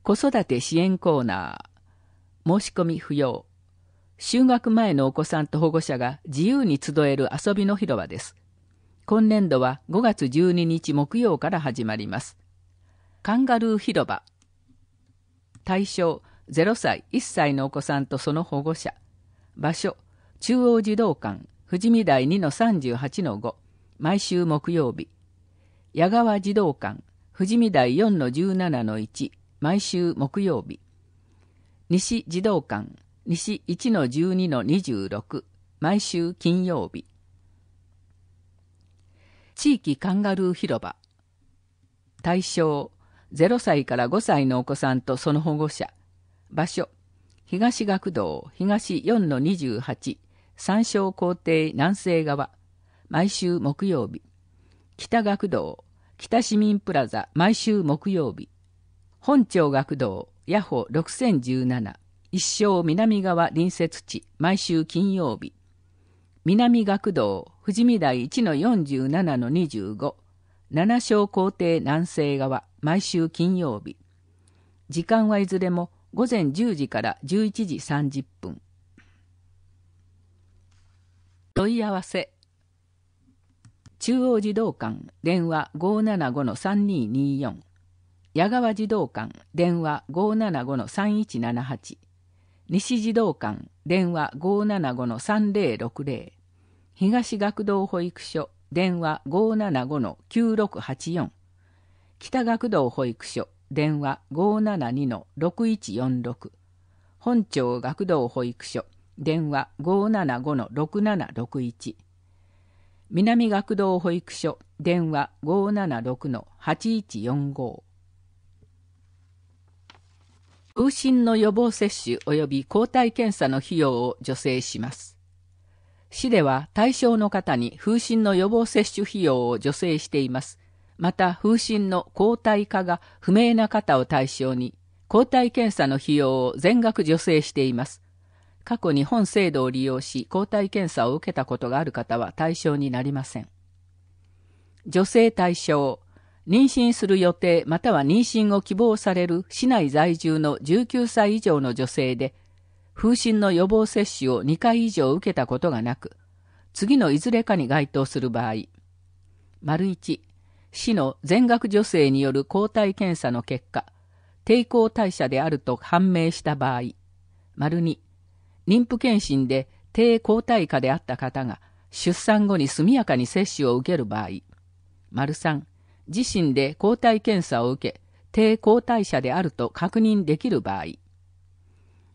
A: 子育て支援コーナー、申し込み不要。就学前のお子さんと保護者が自由に集える遊びの広場です。今年度は5月12日木曜から始まります。カンガルー広場対象0歳1歳のお子さんとその保護者場所中央児童館富士見台2 38の5毎週木曜日矢川児童館富士見台4 17の1毎週木曜日西児童館西1 12 26毎週金曜日地域カンガルー広場対象0歳から5歳のお子さんとその保護者場所東学堂東4-28三省校庭南西側毎週木曜日北学堂北市民プラザ毎週木曜日本町学堂ヤホ6017一生南側隣接地毎週金曜日南学堂富士見台1の47の25七小皇帝南西側毎週金曜日時間はいずれも午前10時から11時30分問い合わせ中央児童館電話575-3224矢川児童館電話575-3178西児童館電話575-3060東学童保育所電話575-9684北学童保育所電話572-6146本町学童保育所電話575-6761南学童保育所電話576-8145風診の予防接種及び抗体検査の費用を助成します。市では対象の方に風疹の予防接種費用を助成しています。また、風疹の抗体化が不明な方を対象に、抗体検査の費用を全額助成しています。過去に本制度を利用し、抗体検査を受けたことがある方は対象になりません。女性対象、妊娠する予定または妊娠を希望される市内在住の19歳以上の女性で、風疹の予防接種を2回以上受けたことがなく、次のいずれかに該当する場合、丸1、市の全額女性による抗体検査の結果、抵抗代謝であると判明した場合、丸2、妊婦検診で低抗体化であった方が出産後に速やかに接種を受ける場合、丸3、自身で抗体検査を受け、低抗体者であると確認できる場合、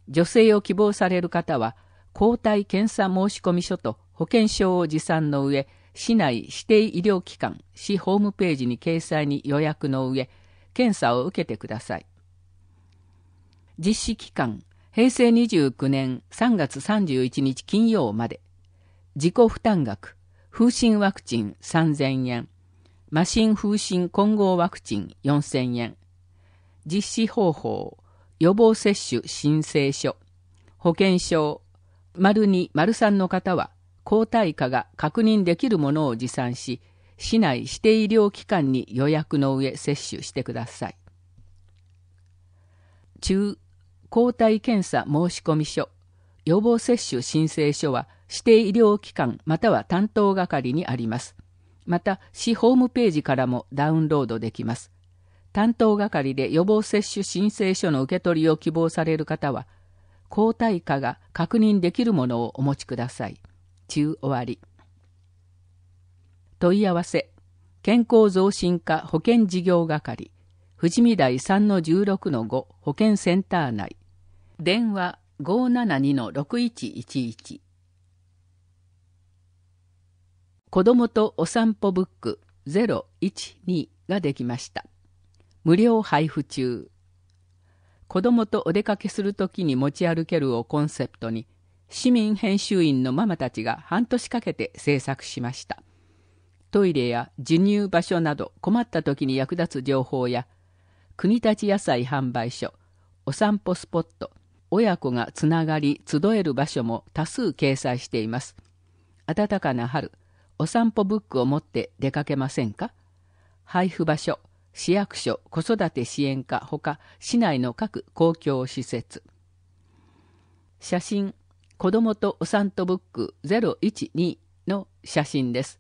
A: 女性を希望される方は、抗体検査申込書と保険証を持参の上、市内指定医療機関、市ホームページに掲載に予約の上、検査を受けてください。実施期間、平成29年3月31日金曜まで、自己負担額、風疹ワクチン3000円、マシン風疹混合ワクチン4000円。実施方法、予防接種申請書、保険証、丸2、丸3の方は、抗体価が確認できるものを持参し、市内指定医療機関に予約の上接種してください。中、抗体検査申込書、予防接種申請書は指定医療機関または担当係にあります。また市ホームページからもダウンロードできます。担当係で予防接種申請書の受け取りを希望される方は、抗体価が確認できるものをお持ちください。中終わり。問い合わせ、健康増進課保険事業係、富士見台3-16-5保健センター内、電話572-6111子供とお散歩ブック012ができました。無料配布中。子供とお出かけするときに持ち歩けるをコンセプトに、市民編集員のママたちが半年かけて制作しました。トイレや授乳場所など困った時に役立つ情報や、国立野菜販売所、お散歩スポット、親子がつながり集える場所も多数掲載しています。暖かな春、お散歩ブックを持って出かけませんか配布場所、市役所、子育て支援課ほか市内の各公共施設。写真、子供とお散歩ブック012の写真です。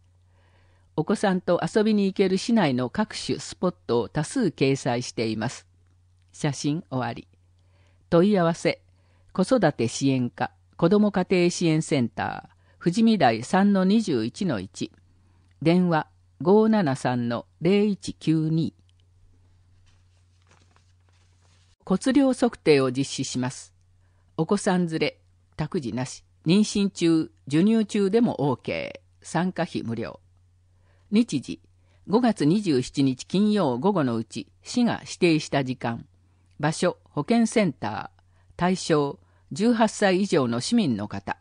A: お子さんと遊びに行ける市内の各種スポットを多数掲載しています。写真終わり。問い合わせ、子育て支援課、子ども家庭支援センター、富士見台3の21の1電話573の0192骨量測定を実施しますお子さん連れ託児なし妊娠中授乳中でも OK 参加費無料日時5月27日金曜午後のうち市が指定した時間場所保健センター対象18歳以上の市民の方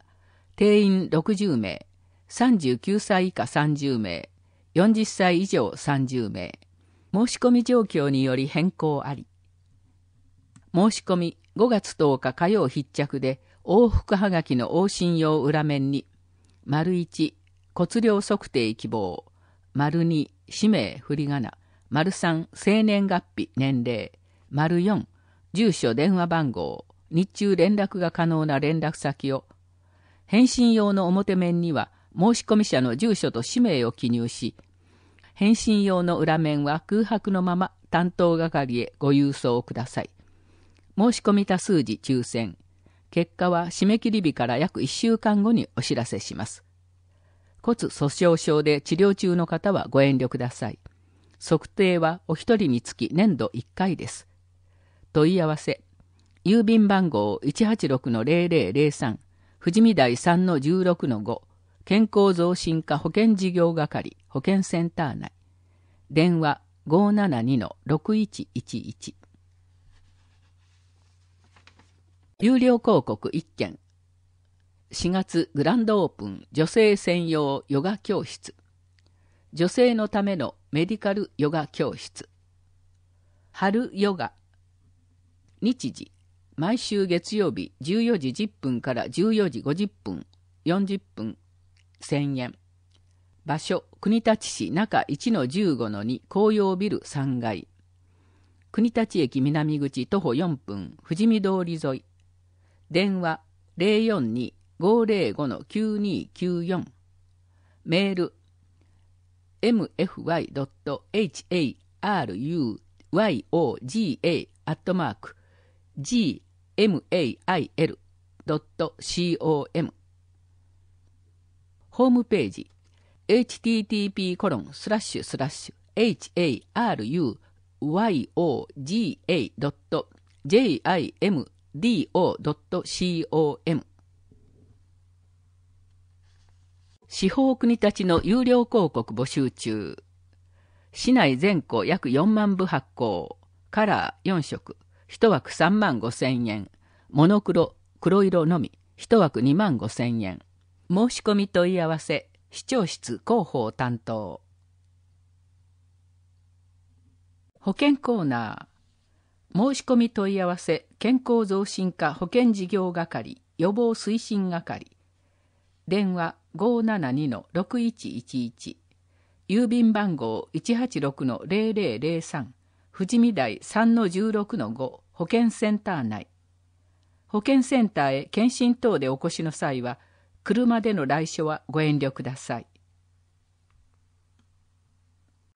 A: 定員60名、39歳以下30名、40歳以上30名、申し込み状況により変更あり。申し込み5月10日火曜必着で往復はがきの往診用裏面に、丸1、骨量測定希望、丸2、氏名、振り仮名、丸3、生年月日、年齢、丸4、住所、電話番号、日中連絡が可能な連絡先を返信用の表面には申込者の住所と氏名を記入し、返信用の裏面は空白のまま担当係へご郵送をください。申し込みた数字抽選。結果は締め切り日から約1週間後にお知らせします。骨粗鬆症で治療中の方はご遠慮ください。測定はお一人につき年度1回です。問い合わせ、郵便番号186-0003、富士見台3の16の5健康増進課保健事業係保健センター内電話572の6111有料広告1件4月グランドオープン女性専用ヨガ教室女性のためのメディカルヨガ教室春ヨガ日時毎週月曜日14時10分から14時50分40分1000円場所国立市中1の15の2紅葉ビル3階国立駅南口徒歩4分富士見通り沿い電話042-505-9294メール mfy.haruyoga アットマーク g mail.com ホームページ http コロンスラッシュスラッシュ h a r u y o g a j i m d o c o m 司法国たちの有料広告募集中市内全校約4万部発行カラー4色1枠3万5千円モノクロ黒色のみ1枠2万5千円申し込み問い合わせ視聴室広報担当保険コーナー申し込み問い合わせ健康増進課保険事業係予防推進係電話572-6111郵便番号186-0003富士見台3-16-5保健センター内保健センターへ検診等でお越しの際は車での来所はご遠慮ください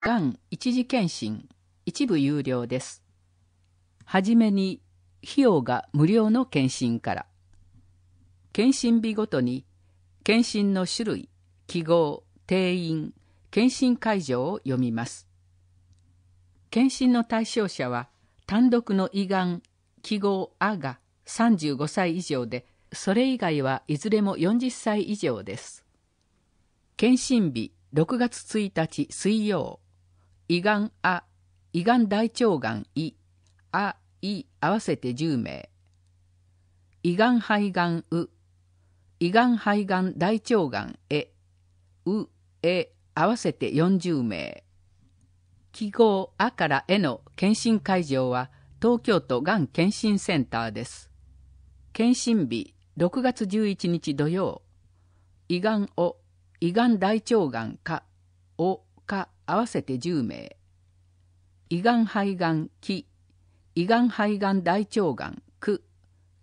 A: がん一時検診一部有料ですはじめに費用が無料の検診から検診日ごとに検診の種類記号定員検診会場を読みます検診の対象者は単独の胃がん記号「あ」が35歳以上でそれ以外はいずれも40歳以上です検診日6月1日水曜胃がん「あ」胃がん大腸がん「い」「あ」「い」合わせて10名胃がん肺がん「う」胃がん肺がん大腸がん「え」「う」「え」合わせて40名記号あからえの検診会場は東京都がん検診センターです。検診日6月11日土曜、胃がんを胃がん大腸がんかをか合わせて10名、胃がん肺がん気、胃がん肺がん大腸がんく、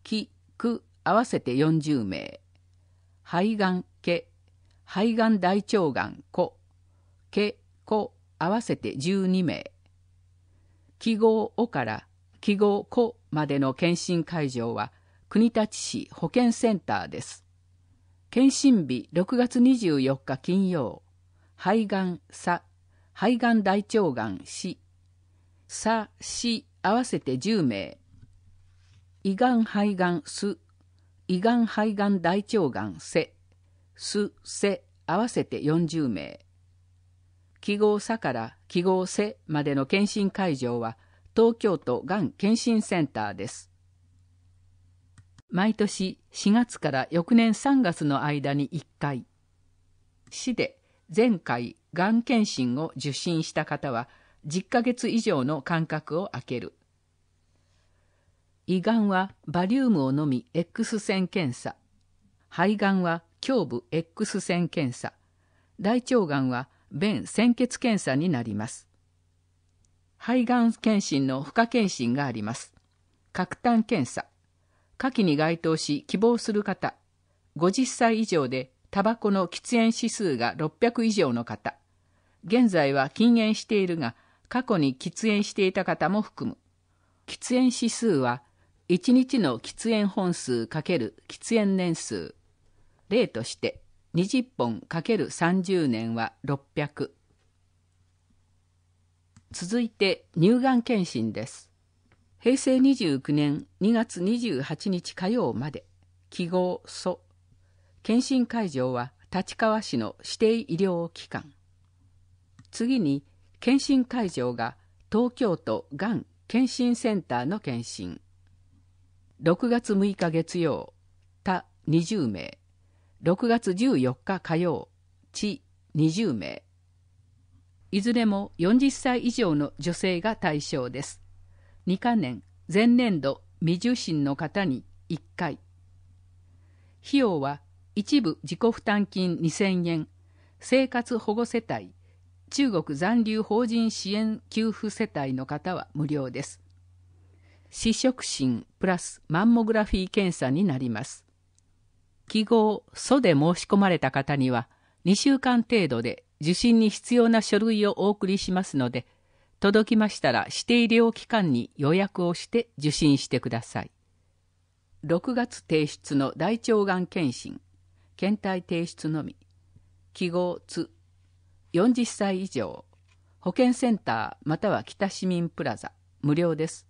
A: 気、く合わせて40名、肺がんけ、肺がん大腸がんこ、け、こ、合わせて12名記号「お」から記号「こ」までの検診会場は国立市保健センターです検診日6月24日金曜肺がん「さ」肺がん大腸がん「し」「さ」「し」合わせて10名胃がん肺がん「す」胃がん肺がん大腸がん「せ」「す」「せ」合わせて40名記号さから記号せまでの検診会場は東京都がん検診センターです。毎年4月から翌年3月の間に1回、市で前回がん検診を受診した方は10ヶ月以上の間隔を空ける。胃がんはバリウムを飲み X 線検査肺がんは胸部 X 線検査大腸がんは便鮮血検査になります。肺がん検診の負荷検診があります。核炭検査。下記に該当し希望する方、50歳以上でタバコの喫煙指数が600以上の方、現在は禁煙しているが、過去に喫煙していた方も含む。喫煙指数は、1日の喫煙本数×喫煙年数。例として、20本 ×30 年は600続いて乳がん検診です平成29年2月28日火曜まで記号蘇検診会場は立川市の指定医療機関次に検診会場が東京都がん検診センターの検診6月6日月曜他20名6月14日火曜、地20名。いずれも40歳以上の女性が対象です。2か年、前年度未受診の方に1回。費用は一部自己負担金2000円、生活保護世帯、中国残留法人支援給付世帯の方は無料です。視触診プラスマンモグラフィー検査になります。記号「ソ」で申し込まれた方には2週間程度で受診に必要な書類をお送りしますので届きましたら指定医療機関に予約をして受診してください6月提出の大腸がん検診検体提出のみ記号つ40歳以上保健センターまたは北市民プラザ無料です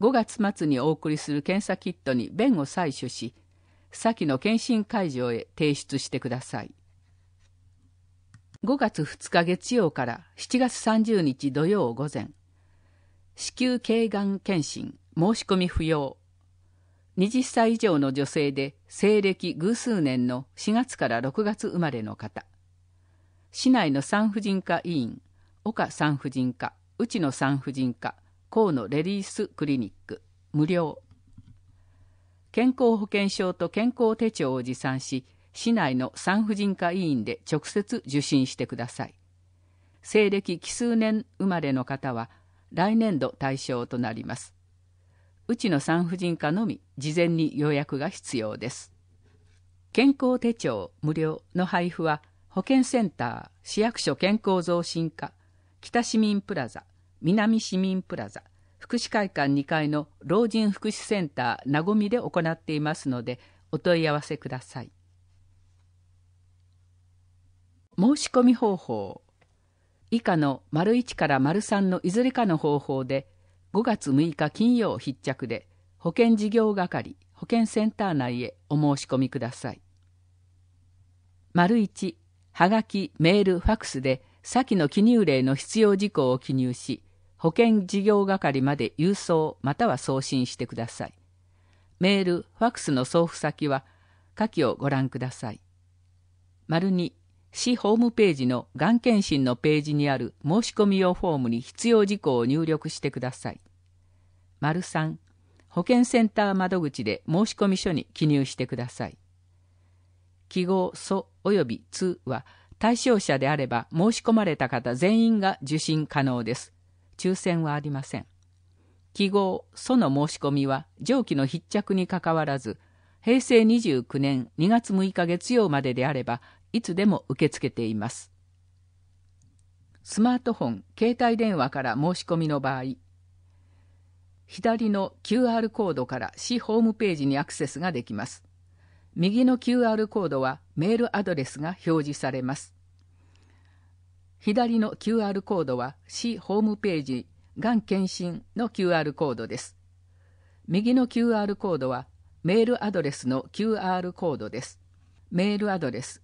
A: 5月末にお送りする検査キットに便を採取し先の検診会場へ提出してください。5月2日月曜から7月30日土曜午前、子宮頸がん検診申し込み不要。20歳以上の女性で西暦偶数年の4月から6月生まれの方。市内の産婦人科医院、岡産婦人科、内野産婦人科、河野レリースクリニック、無料。健康保険証と健康手帳を持参し市内の産婦人科医院で直接受診してください西暦奇数年生まれの方は来年度対象となりますうちの産婦人科のみ事前に予約が必要です健康手帳無料の配布は保健センター市役所健康増進課北市民プラザ南市民プラザ福祉会館2階の老人福祉センターなごみで行っていますのでお問い合わせください申し込み方法以下の丸1から丸3のいずれかの方法で5月6日金曜必着で保険事業係保険センター内へお申し込みください丸1はがきメールファクスで先の記入例の必要事項を記入し保険事業係まで郵送または送信してください。メール、ファクスの送付先は、下記をご覧ください。丸2、市ホームページのがん検診のページにある申し込み用フォームに必要事項を入力してください。丸3、保険センター窓口で申込書に記入してください。記号、素及び通は対象者であれば申し込まれた方全員が受信可能です。抽選はありません記号「そ」の申し込みは上記の筆着にかかわらず平成29年2月6日月曜までであればいつでも受け付けていますスマートフォン携帯電話から申し込みの場合左の QR コードから市ホームページにアクセスができます右の QR コードはメールアドレスが表示されます左の QR コードは市ホームページがん検診の QR コードです。右の QR コードはメールアドレスの QR コードです。メールアドレス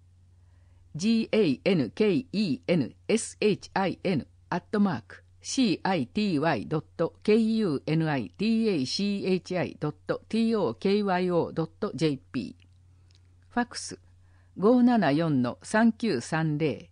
A: gankenshin アットマーク city.kunitachi.tokyo.jp ファックス574-3930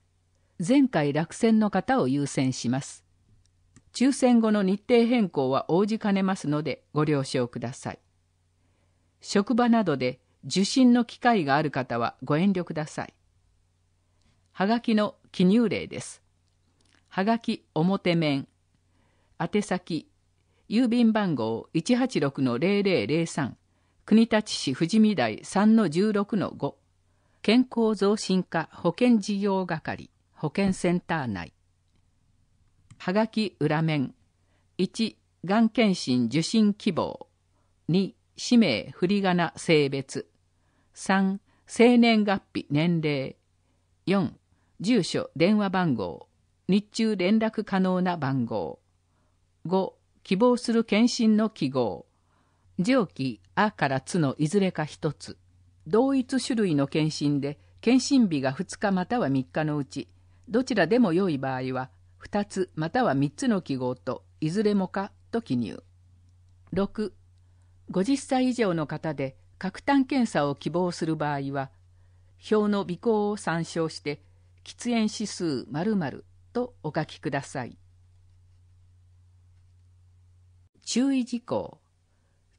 A: 前回落選の方を優先します。抽選後の日程変更は応じかねますのでご了承ください。職場などで受診の機会がある方はご遠慮ください。はがきの記入例です。はがき表面。宛先、郵便番号186-0003。国立市富士見台3-16-5。健康増進課保健事業係。保健センター内はがき裏面1がん検診受診希望2氏名振り仮名性別3生年月日年齢4住所電話番号日中連絡可能な番号5希望する検診の記号上記「あ」から「つ」のいずれか1つ同一種類の検診で検診日が2日または3日のうちどちらでも良い場合は、2つまたは3つの記号と、いずれもかと記入。6、五十歳以上の方で、核炭検査を希望する場合は、表の備考を参照して、喫煙指数〇〇とお書きください。注意事項。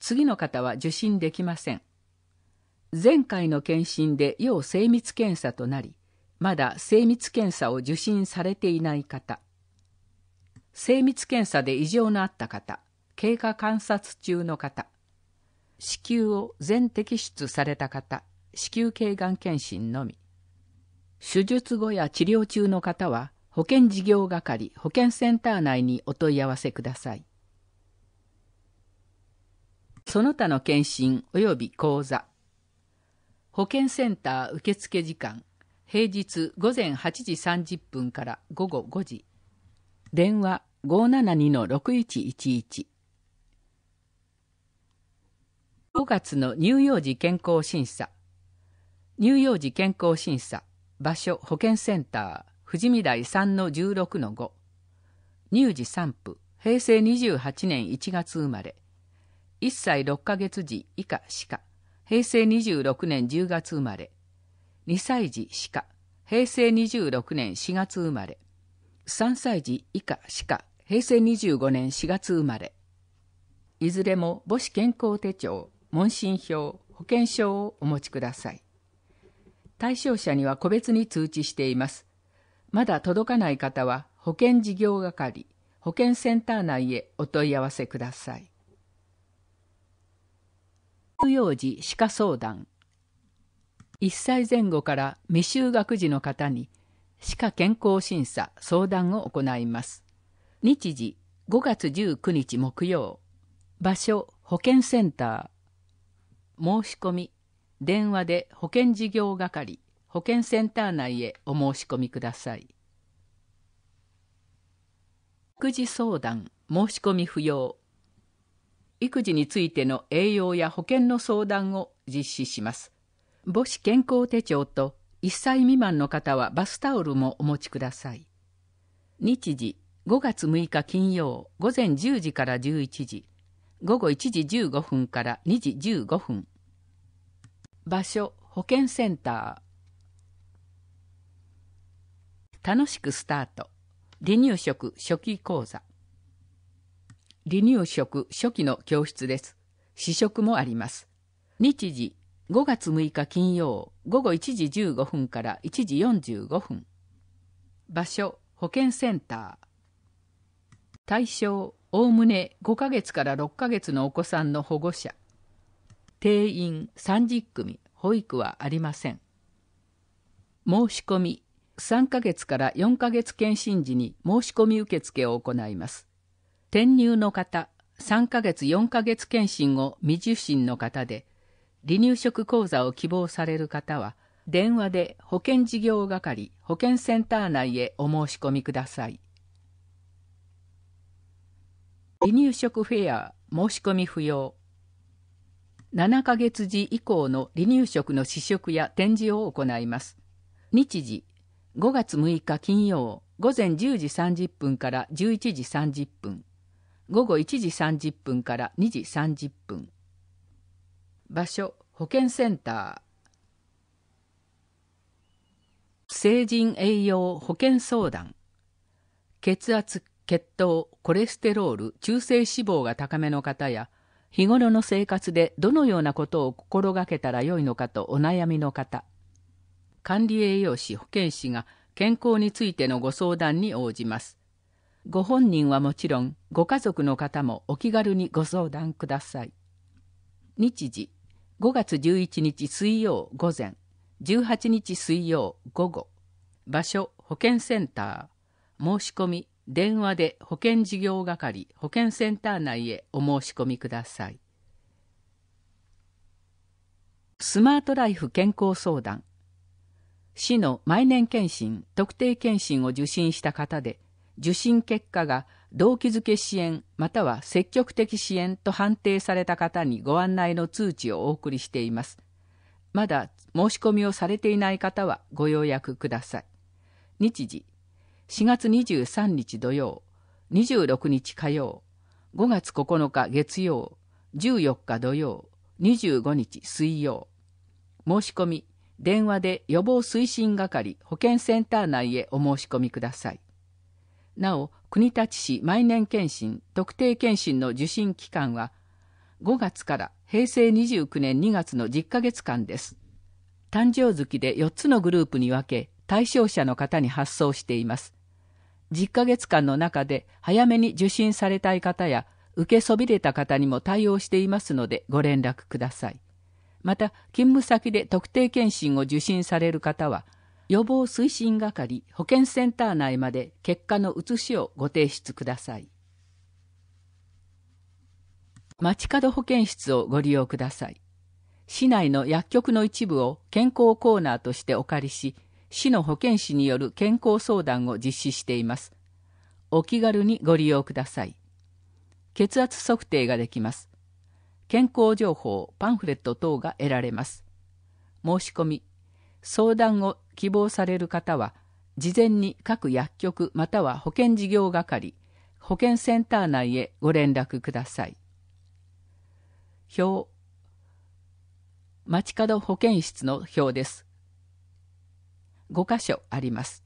A: 次の方は受診できません。前回の検診で要精密検査となり、まだ精密検査を受診されていない方精密検査で異常のあった方経過観察中の方子宮を全摘出された方子宮頸がん検診のみ手術後や治療中の方は保険事業係保険センター内にお問い合わせくださいその他の検診及び講座保険センター受付時間平日午前8時30分から午後5時電話572-6111五月の乳幼児健康審査乳幼児健康審査場所保健センター富士見台3の16の5乳児3府平成28年1月生まれ1歳6ヶ月時以下歯科平成26年10月生まれ2歳児歯科平成26年4月生まれ3歳児以下歯科平成25年4月生まれいずれも母子健康手帳問診票保険証をお持ちください対象者には個別に通知していますまだ届かない方は保険事業係保険センター内へお問い合わせください乳幼児歯科相談1歳前後から未就学児の方に歯科健康審査相談を行います日時5月19日木曜場所保健センター申し込み電話で保健事業係保健センター内へお申し込みください育児相談申し込み不要育児についての栄養や保険の相談を実施します母子健康手帳と1歳未満の方はバスタオルもお持ちください。日時5月6日金曜午前10時から11時、午後1時15分から2時15分。場所保健センター楽しくスタート離乳食初期講座離乳食初期の教室です試食もあります日時5月6日金曜午後1時15分から1時45分場所保健センター対象おおむね5ヶ月から6ヶ月のお子さんの保護者定員30組保育はありません申し込み3ヶ月から4ヶ月検診時に申し込み受付を行います転入の方3ヶ月4ヶ月検診を未受診の方で離乳食講座を希望される方は、電話で保険事業係保険センター内へお申し込みください。離乳食フェア申し込み不要。7ヶ月時以降の離乳食の試食や展示を行います。日時、5月6日金曜午前10時30分から11時30分、午後1時30分から2時30分。場所保健センター成人栄養保健相談血圧血糖コレステロール中性脂肪が高めの方や日頃の生活でどのようなことを心がけたらよいのかとお悩みの方管理栄養士保健師が健康についてのご相談に応じますご本人はもちろんご家族の方もお気軽にご相談ください日時5月11日水曜午前、18日水曜午後、場所保健センター、申し込み電話で保険事業係保健センター内へお申し込みください。スマートライフ健康相談市の毎年検診特定検診を受診した方で受診結果が動機づけ支援または積極的支援と判定された方にご案内の通知をお送りしています。まだ申し込みをされていない方はご予約ください。日時4月23日土曜、26日火曜、5月9日月曜、14日土曜、25日水曜。申し込み、電話で予防推進係保健センター内へお申し込みください。なお国立市毎年検診特定検診の受診期間は5月から平成29年2月の10ヶ月間です誕生月で4つのグループに分け対象者の方に発送しています10ヶ月間の中で早めに受診されたい方や受けそびれた方にも対応していますのでご連絡くださいまた勤務先で特定検診を受診される方は予防推進係保健センター内まで結果の写しをご提出ください街角保健室をご利用ください市内の薬局の一部を健康コーナーとしてお借りし市の保健師による健康相談を実施していますお気軽にご利用ください血圧測定ができます健康情報パンフレット等が得られます申し込み相談を希望される方は事前に各薬局または保健事業係保健センター内へご連絡ください。表街角保健室の表です。5箇所あります。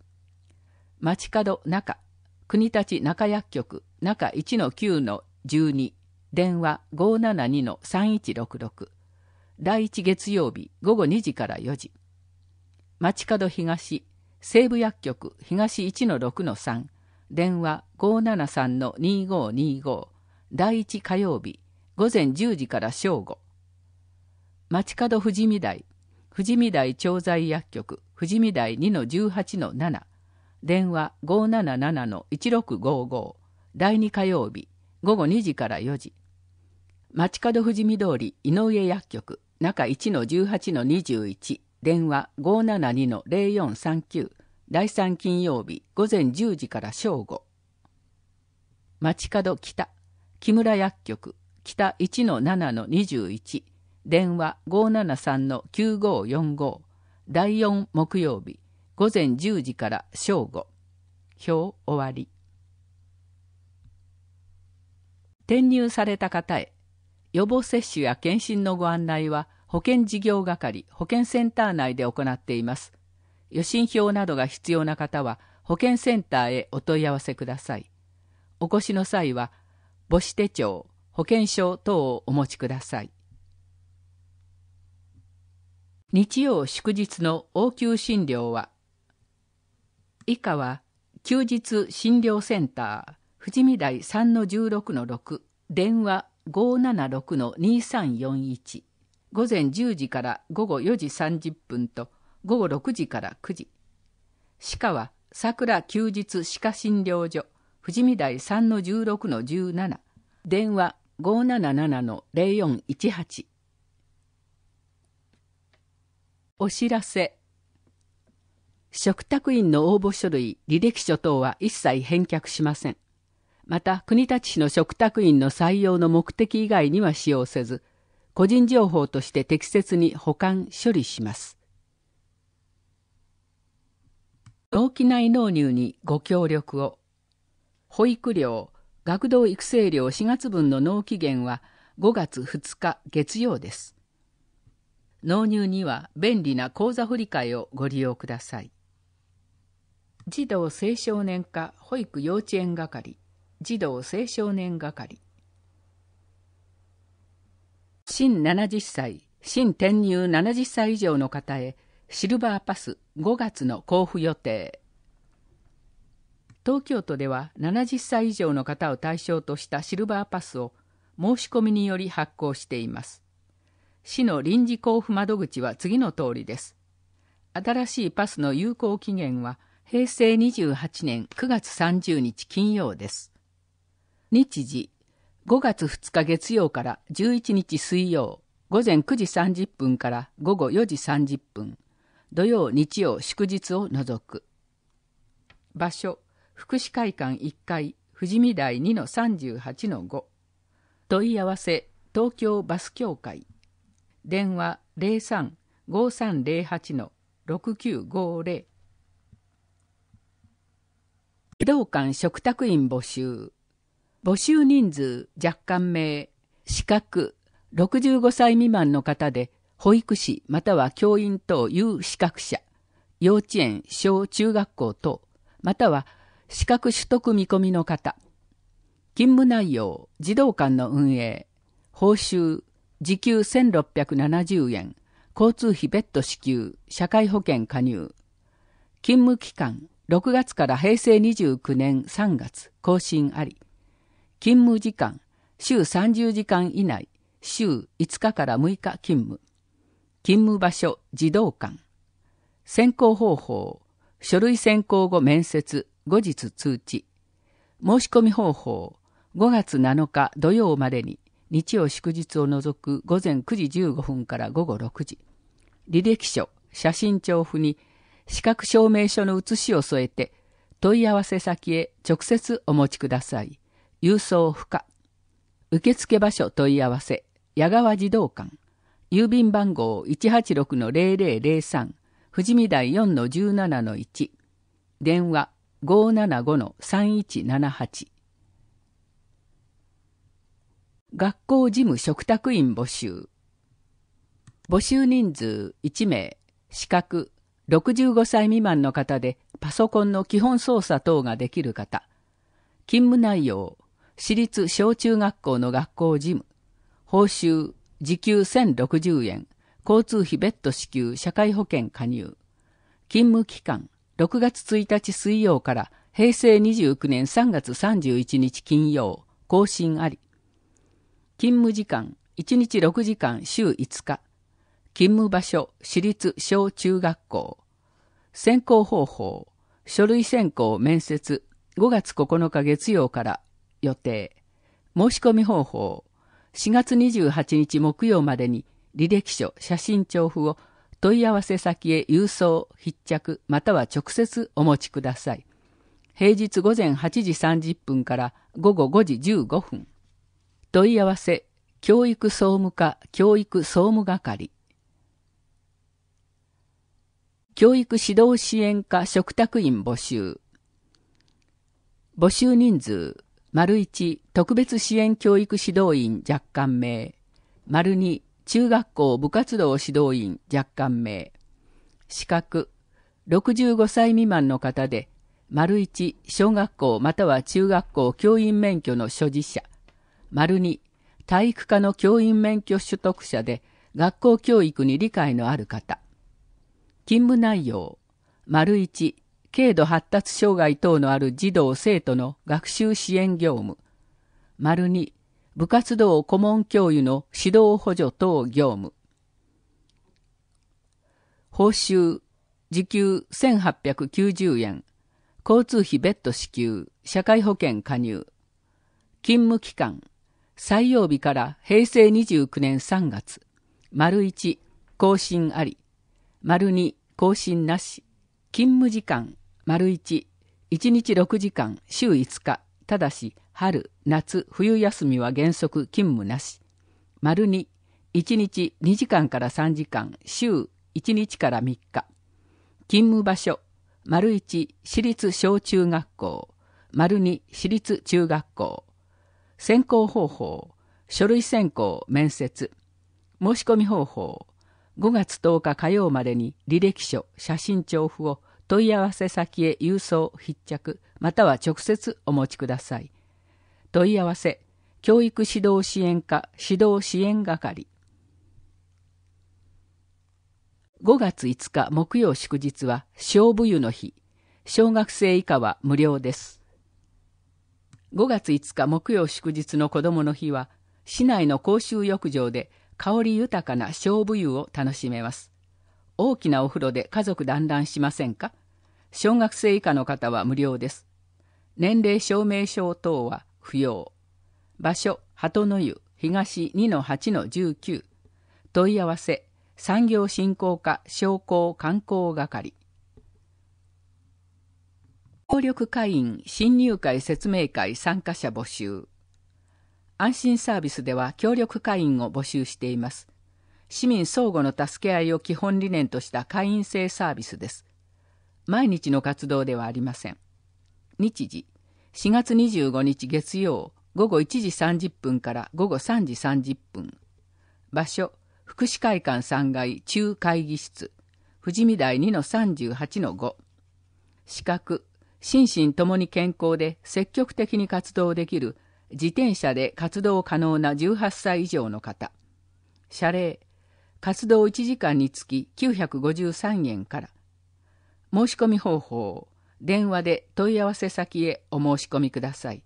A: 街角中国立中薬局中1の9の12電話572の3166第1月曜日午後2時から4時街角東西部薬局東1-6-3電話573-2525第1火曜日午前10時から正午街角富士見台富士見台調剤薬局富士見台2-18-7電話577-1655第2火曜日午後2時から4時街角富士見通り井上薬局中1-18-21電話572-0439第3金曜日午前10時から正午街角北木村薬局北1-7-21電話573-9545第4木曜日午前10時から正午表終わり転入された方へ予防接種や検診のご案内は保険事業係保険センター内で行っています予診票などが必要な方は保険センターへお問い合わせくださいお越しの際は母子手帳保険証等をお持ちください日曜祝日の応急診療は以下は休日診療センター富士見台3の16の6電話576の2341午前10時から午後4時30分と午後6時から9時歯科は桜休日歯科診療所富士見台3の16の17電話577の0418お知らせ嘱託員の応募書類履歴書等は一切返却しませんまた国立市の嘱託員の採用の目的以外には使用せず個人情報として適切に保管処理します農機内納入にご協力を保育料学童育成料4月分の納期限は5月2日月曜です納入には便利な口座振替をご利用ください児童青少年課保育幼稚園係児童青少年係新70歳、新転入70歳以上の方へ、シルバーパス5月の交付予定。東京都では70歳以上の方を対象としたシルバーパスを申し込みにより発行しています。市の臨時交付窓口は次の通りです。新しいパスの有効期限は平成28年9月30日金曜です。日時5月2日月曜から11日水曜午前9時30分から午後4時30分土曜日曜祝日を除く場所福祉会館1階富士見台2の38の5問い合わせ東京バス協会電話035308の6950移動館食卓員募集募集人数若干名、資格、65歳未満の方で、保育士または教員等有資格者、幼稚園、小中学校等、または資格取得見込みの方、勤務内容、児童館の運営、報酬、時給1670円、交通費別途支給、社会保険加入、勤務期間、6月から平成29年3月、更新あり、勤務時間、週30時間以内、週5日から6日勤務。勤務場所、児童館。選考方法、書類選考後面接、後日通知。申し込み方法、5月7日土曜までに、日曜祝日を除く午前9時15分から午後6時。履歴書、写真帳付に、資格証明書の写しを添えて、問い合わせ先へ直接お持ちください。郵送不可受付場所問い合わせ矢川児童館郵便番号186-0003富士見台4-17-1電話575-3178学校事務嘱託員募集募集人数1名資格65歳未満の方でパソコンの基本操作等ができる方勤務内容私立小中学校の学校事務、報酬、時給1060円、交通費別途支給、社会保険加入、勤務期間、6月1日水曜から平成29年3月31日金曜、更新あり、勤務時間、1日6時間、週5日、勤務場所、私立小中学校、選考方法、書類選考面接、5月9日月曜から予定申し込み方法4月28日木曜までに履歴書写真調布を問い合わせ先へ郵送筆着または直接お持ちください平日午前8時30分から午後5時15分問い合わせ教育総務課教育総務係教育指導支援課嘱託員募集募集人数丸一、特別支援教育指導員若干名丸2中学校部活動指導員若干名資格65歳未満の方で丸1小学校または中学校教員免許の所持者丸2体育科の教員免許取得者で学校教育に理解のある方勤務内容丸1軽度発達障害等のある児童生徒の学習支援業務丸2部活動顧問教諭の指導補助等業務報酬時給1890円交通費別途支給社会保険加入勤務期間採用日から平成29年3月丸1更新あり丸2更新なし勤務時間丸1、一日6時間、週5日、ただし、春、夏、冬休みは原則勤務なし。丸2、1日2時間から3時間、週1日から3日。勤務場所、丸1、私立小中学校、丸2、私立中学校。選考方法、書類選考、面接。申し込み方法、5月10日火曜までに履歴書、写真帳付を問い合わせ先へ郵送筆着または直接お持ちください問い合わせ教育指導支援課指導支援係5月5日木曜祝日は小部湯の日小学生以下は無料です5月5日木曜祝日の子どもの日は市内の公衆浴場で香り豊かな小部湯を楽しめます大きなお風呂で家族団らんしませんか小学生以下の方は無料です。年齢証明書等は不要。場所、鳩の湯、東2-8-19。問い合わせ、産業振興課商工観光係。協力会員新入会説明会参加者募集。安心サービスでは協力会員を募集しています。市民相互の助け合いを基本理念とした会員制サービスです。毎日の活動ではありません。日時、4月25日月曜午後1時30分から午後3時30分。場所、福祉会館3階中会議室、富士見台2の38の5。資格、心身ともに健康で積極的に活動できる自転車で活動可能な18歳以上の方。謝礼、活動1時間につき953円から申し込み方法を電話で問い合わせ先へお申し込みください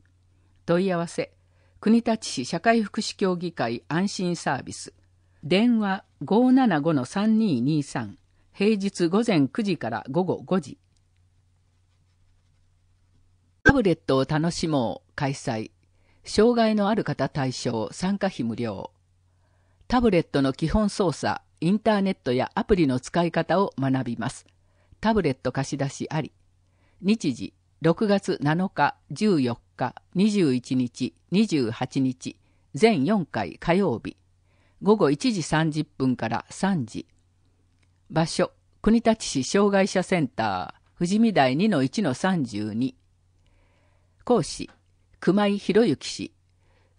A: 問い合わせ国立市社会福祉協議会安心サービス電話575-3223平日午前9時から午後5時タブレットを楽しもう開催障害のある方対象参加費無料タブレットの基本操作、インターネットやアプリの使い方を学びます。タブレット貸し出しあり。日時、6月7日、14日、21日、28日、全4回火曜日。午後1時30分から3時。場所、国立市障害者センター、富士見台2-1-32。講師、熊井博之氏、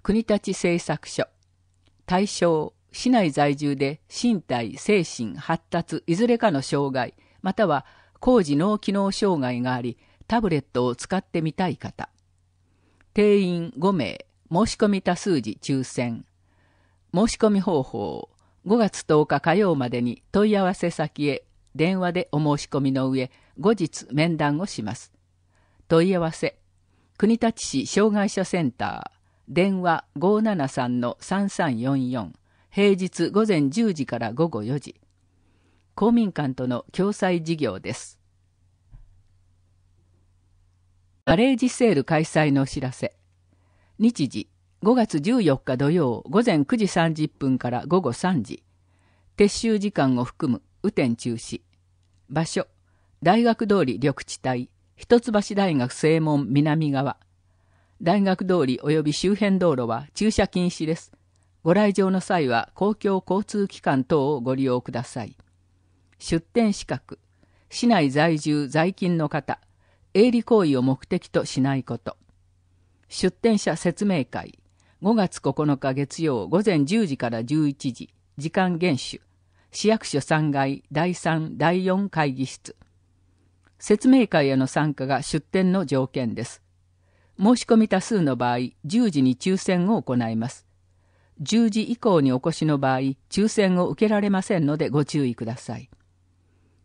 A: 国立製作所。対象、市内在住で身体、精神、発達、いずれかの障害、または工事脳機能障害があり、タブレットを使ってみたい方。定員5名、申し込み多数時抽選。申し込み方法、5月10日火曜までに問い合わせ先へ電話でお申し込みの上、後日面談をします。問い合わせ、国立市障害者センター、電話573-3344。平日午前10時から午後4時公民館との共済事業ですガレージセール開催のお知らせ日時5月14日土曜午前9時30分から午後3時撤収時間を含む雨天中止場所大学通り緑地帯一橋大学正門南側大学通り及び周辺道路は駐車禁止ですご来場の際は公共交通機関等をご利用ください。出店資格、市内在住在勤の方、営利行為を目的としないこと。出店者説明会、5月9日月曜午前10時から11時、時間厳守、市役所3階第3第4会議室。説明会への参加が出店の条件です。申し込み多数の場合、10時に抽選を行います。10時以降にお越しの場合、抽選を受けられませんのでご注意ください。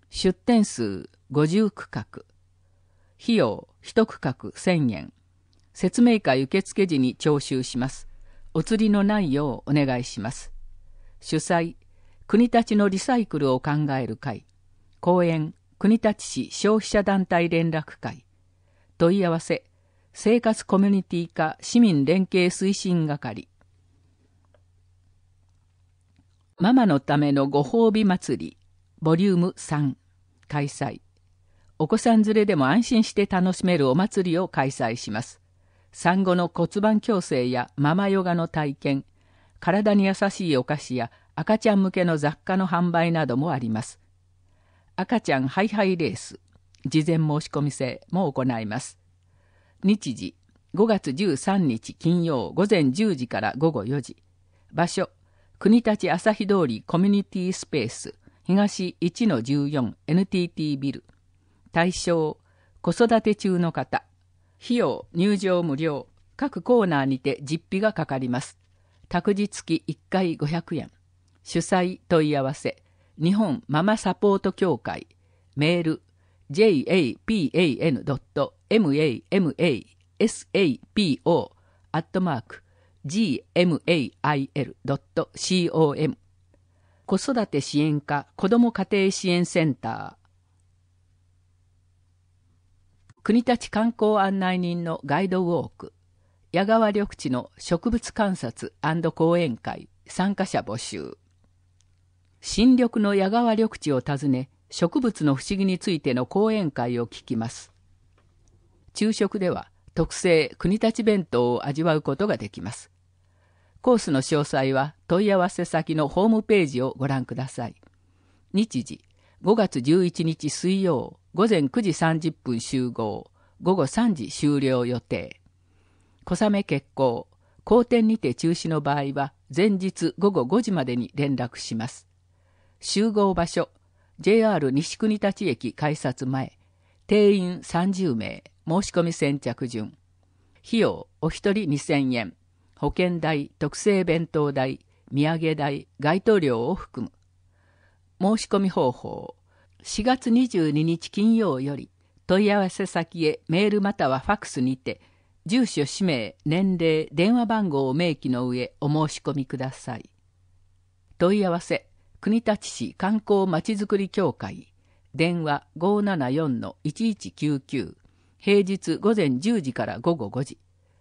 A: 出店数50区画。費用1区画1000円。説明会受付時に徴収します。お釣りのないようお願いします。主催、国立のリサイクルを考える会。講演、国立市消費者団体連絡会。問い合わせ、生活コミュニティ化市民連携推進係。ママのためのご褒美祭り、ボリューム3、開催。お子さん連れでも安心して楽しめるお祭りを開催します。産後の骨盤矯正やママヨガの体験、体に優しいお菓子や赤ちゃん向けの雑貨の販売などもあります。赤ちゃんハイハイレース、事前申し込み制も行います。日時、5月13日金曜午前10時から午後4時。場所、国立朝日通りコミュニティスペース東 1-14NTT ビル対象子育て中の方費用入場無料各コーナーにて実費がかかります託児付き1回500円主催問い合わせ日本ママサポート協会メール japan.mamamasapo アットマーク gmail.com 子育て支援課子ども家庭支援センター国立観光案内人のガイドウォーク矢川緑地の植物観察講演会参加者募集新緑の矢川緑地を訪ね植物の不思議についての講演会を聞きます昼食では特製国立弁当を味わうことができますコースの詳細は問い合わせ先のホームページをご覧ください。日時5月11日水曜午前9時30分集合午後3時終了予定小雨決行好天にて中止の場合は前日午後5時までに連絡します集合場所 JR 西国立駅改札前定員30名申し込み先着順費用お一人2000円保険代、特製弁当代、土産代、該当料を含む。申し込み方法。4月22日金曜より、問い合わせ先へメールまたはファクスにて、住所、氏名、年齢、電話番号を明記の上、お申し込みください。問い合わせ、国立市観光まちづくり協会、電話574-1199、平日午前10時から午後5時、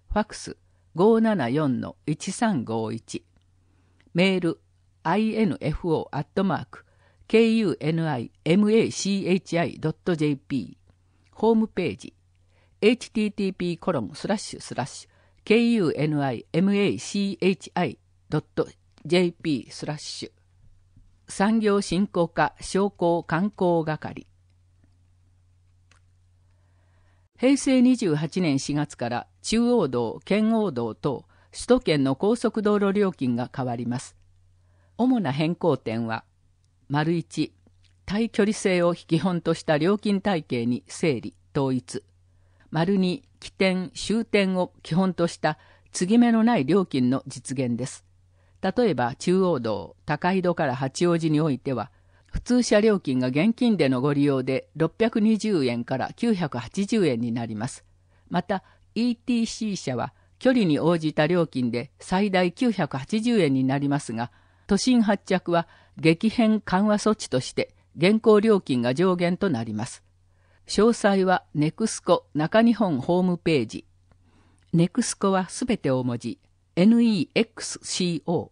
A: ファクス574-1351メール i n f o k u n i m a c h i j p ホームページ http コロンスラッシュスラッシュ kunimachii.jp スラッシュ産業振興課商工観光係平成28年4月から中央道、圏央道等、首都圏の高速道路料金が変わります。主な変更点は、丸1、対距離性を基本とした料金体系に整理、統一。丸2、起点、終点を基本とした継ぎ目のない料金の実現です。例えば中央道、高井戸から八王子においては、普通車料金が現金でのご利用で620円から980円になります。また、ETC 車は距離に応じた料金で最大980円になりますが、都心発着は激変緩和措置として現行料金が上限となります。詳細はネクスコ中日本ホームページ。ネクスコはすべて大文字 NEXCO。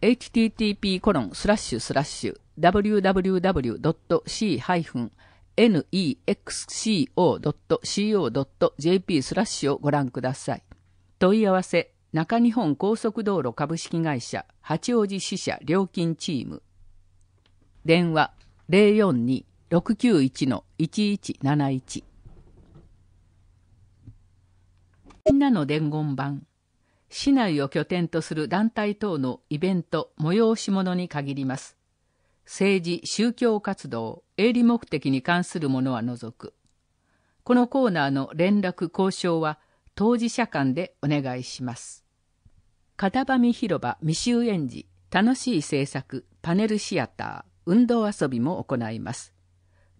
A: h t t p コロンスラッシュスラッシュ w w w c o nexco.co.jp スラッシュをご覧ください。問い合わせ、中日本高速道路株式会社八王子支社料金チーム。電話042-691-1171。みんなの伝言版。市内を拠点とする団体等のイベント、催し物に限ります。政治、宗教活動、営利目的に関するものは除く。このコーナーの連絡交渉は当事者間でお願いします。片場広場未就園児、楽しい制作、パネルシアター、運動遊びも行います。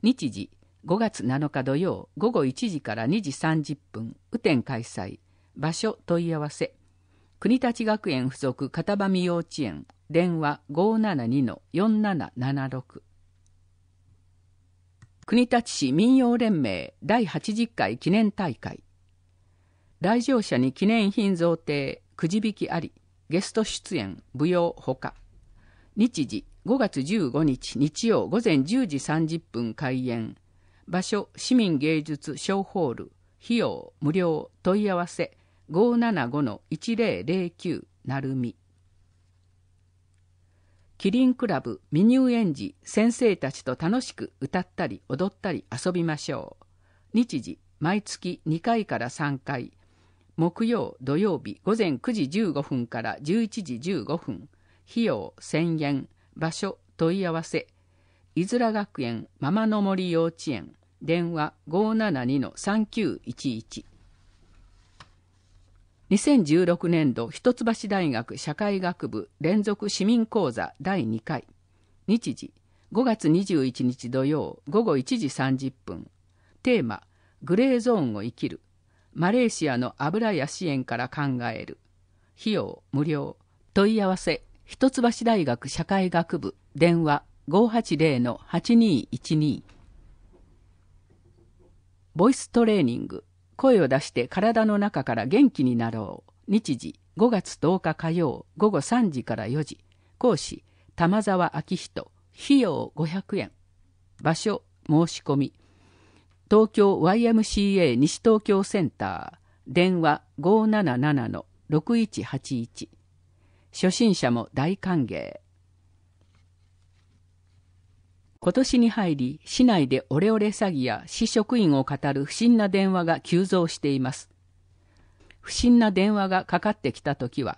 A: 日時、5月7日土曜午後1時から2時30分、雨天開催。場所問い合わせ国立学園附属片場幼稚園電話572-4776国立市民謡連盟第80回記念大会来場者に記念品贈呈くじ引きありゲスト出演舞踊ほか日時5月15日日曜午前10時30分開演場所市民芸術小ホール費用無料問い合わせ575-1009なるみキリンクラブ未入園児先生たちと楽しく歌ったり踊ったり遊びましょう日時毎月2回から3回木曜土曜日午前9時15分から11時15分費用1000円場所問い合わせいずら学園ママの森幼稚園電話572-3911 2016年度一橋大学社会学部連続市民講座第2回日時5月21日土曜午後1時30分テーマ「グレーゾーンを生きる」マレーシアの油屋支援から考える費用無料問い合わせ一橋大学社会学部電話580-8212ボイストレーニング声を出して体の中から元気になろう。日時5月10日火曜午後3時から4時。講師玉沢明人。費用500円。場所申し込み。東京 YMCA 西東京センター。電話577-6181。初心者も大歓迎。今年に入り、市内でオレオレ詐欺や市職員を語る不審な電話が急増しています。不審な電話がかかってきた時は、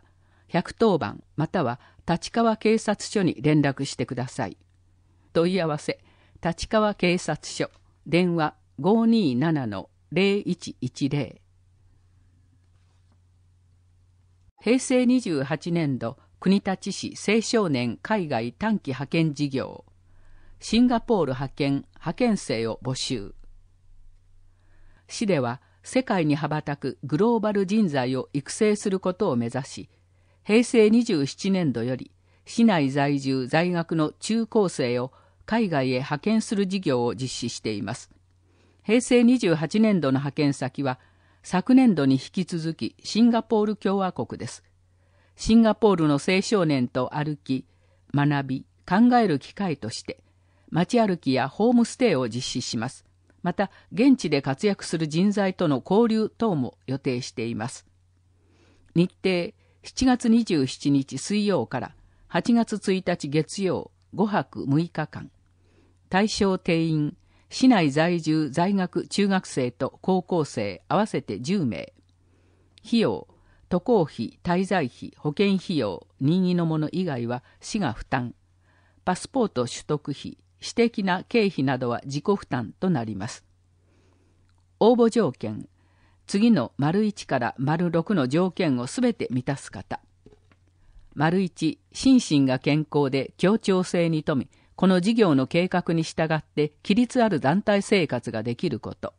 A: 110番または立川警察署に連絡してください。問い合わせ、立川警察署、電話527-0110。平成28年度国立市青少年海外短期派遣事業シンガポール派遣派遣生を募集市では世界に羽ばたくグローバル人材を育成することを目指し平成27年度より市内在住在学の中高生を海外へ派遣する事業を実施しています平成28年度の派遣先は昨年度に引き続きシンガポール共和国ですシンガポールの青少年と歩き学び考える機会として街歩きやホームステイを実施します。また、現地で活躍する人材との交流等も予定しています。日程7月27日水曜から8月1日月曜5泊6日間。対象定員、市内在住在学中学生と高校生合わせて10名。費用、渡航費、滞在費、保険費用、任意のもの以外は市が負担。パスポート取得費、私的な経費などは自己負担となります。応募条件次の丸1から丸6の条件をすべて満たす方。丸1、心身が健康で協調性に富み、この事業の計画に従って規律ある団体生活ができること。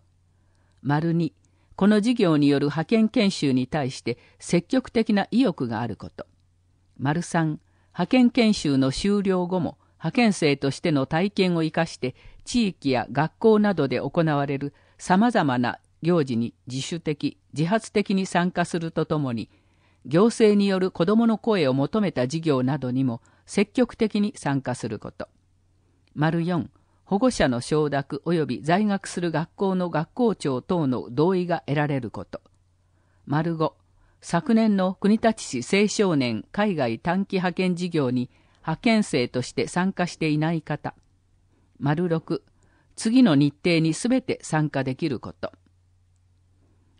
A: 丸2、この事業による派遣研修に対して積極的な意欲があること。丸3、派遣研修の終了後も派遣生としての体験を生かして地域や学校などで行われるさまざまな行事に自主的自発的に参加するとともに行政による子どもの声を求めた事業などにも積極的に参加すること丸四、保護者の承諾及び在学する学校の学校長等の同意が得られること丸五、昨年の国立市青少年海外短期派遣事業に派遣生として参加していない方。丸6、次の日程にすべて参加できること。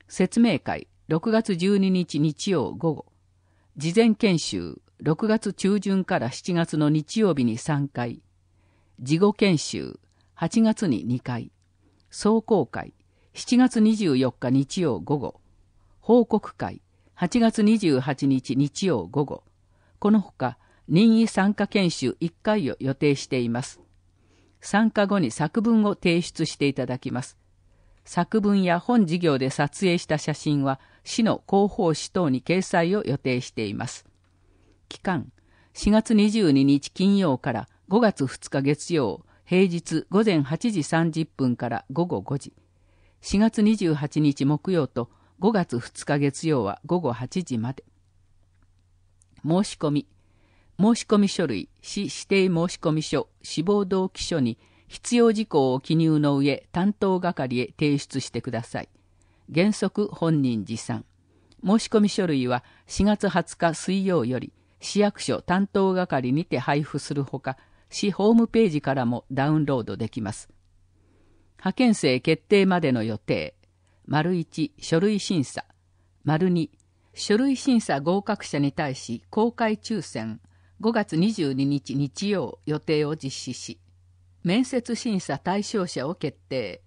A: 説明会、6月12日日曜午後。事前研修、6月中旬から7月の日曜日に3回。事後研修、8月に2回。総公会、7月24日日曜午後。報告会、8月28日日曜午後。このほか、任意参加研修1回を予定しています。参加後に作文を提出していただきます。作文や本事業で撮影した写真は市の広報誌等に掲載を予定しています。期間4月22日金曜から5月2日月曜平日午前8時30分から午後5時4月28日木曜と5月2日月曜は午後8時まで申し込み申込書類、市指定申込書、志望動機書に必要事項を記入の上、担当係へ提出してください。原則本人持参。申込書類は4月20日水曜より市役所担当係にて配布するほか、市ホームページからもダウンロードできます。派遣生決定までの予定。丸1、書類審査。丸2、書類審査合格者に対し公開抽選5月22日日曜予定を実施し、面接審査対象者を決定。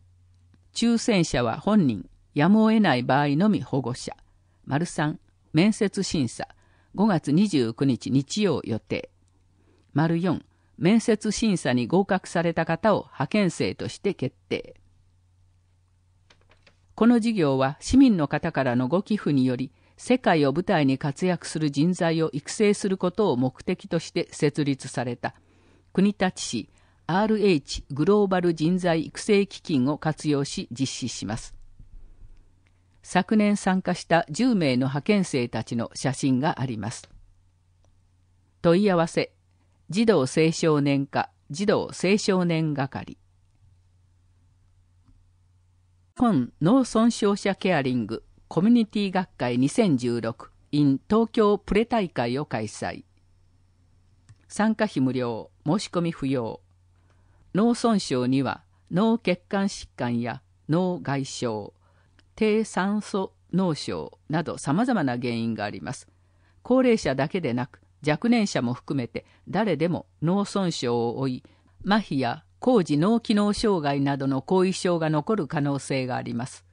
A: 抽選者は本人、やむを得ない場合のみ保護者。丸3、面接審査、5月29日日曜予定。丸4、面接審査に合格された方を派遣生として決定。この事業は市民の方からのご寄付により、世界を舞台に活躍する人材を育成することを目的として設立された国立市 RH グローバル人材育成基金を活用し実施します昨年参加した10名の派遣生たちの写真があります問い合わせ児童青少年課児童青少年係本脳損傷者ケアリングコミュニティ学会 2016in 東京プレ大会を開催参加費無料申し込み不要脳損傷には脳血管疾患や脳外傷低酸素脳症などさまざまな原因があります高齢者だけでなく若年者も含めて誰でも脳損傷を負い麻痺や高次脳機能障害などの後遺症が残る可能性があります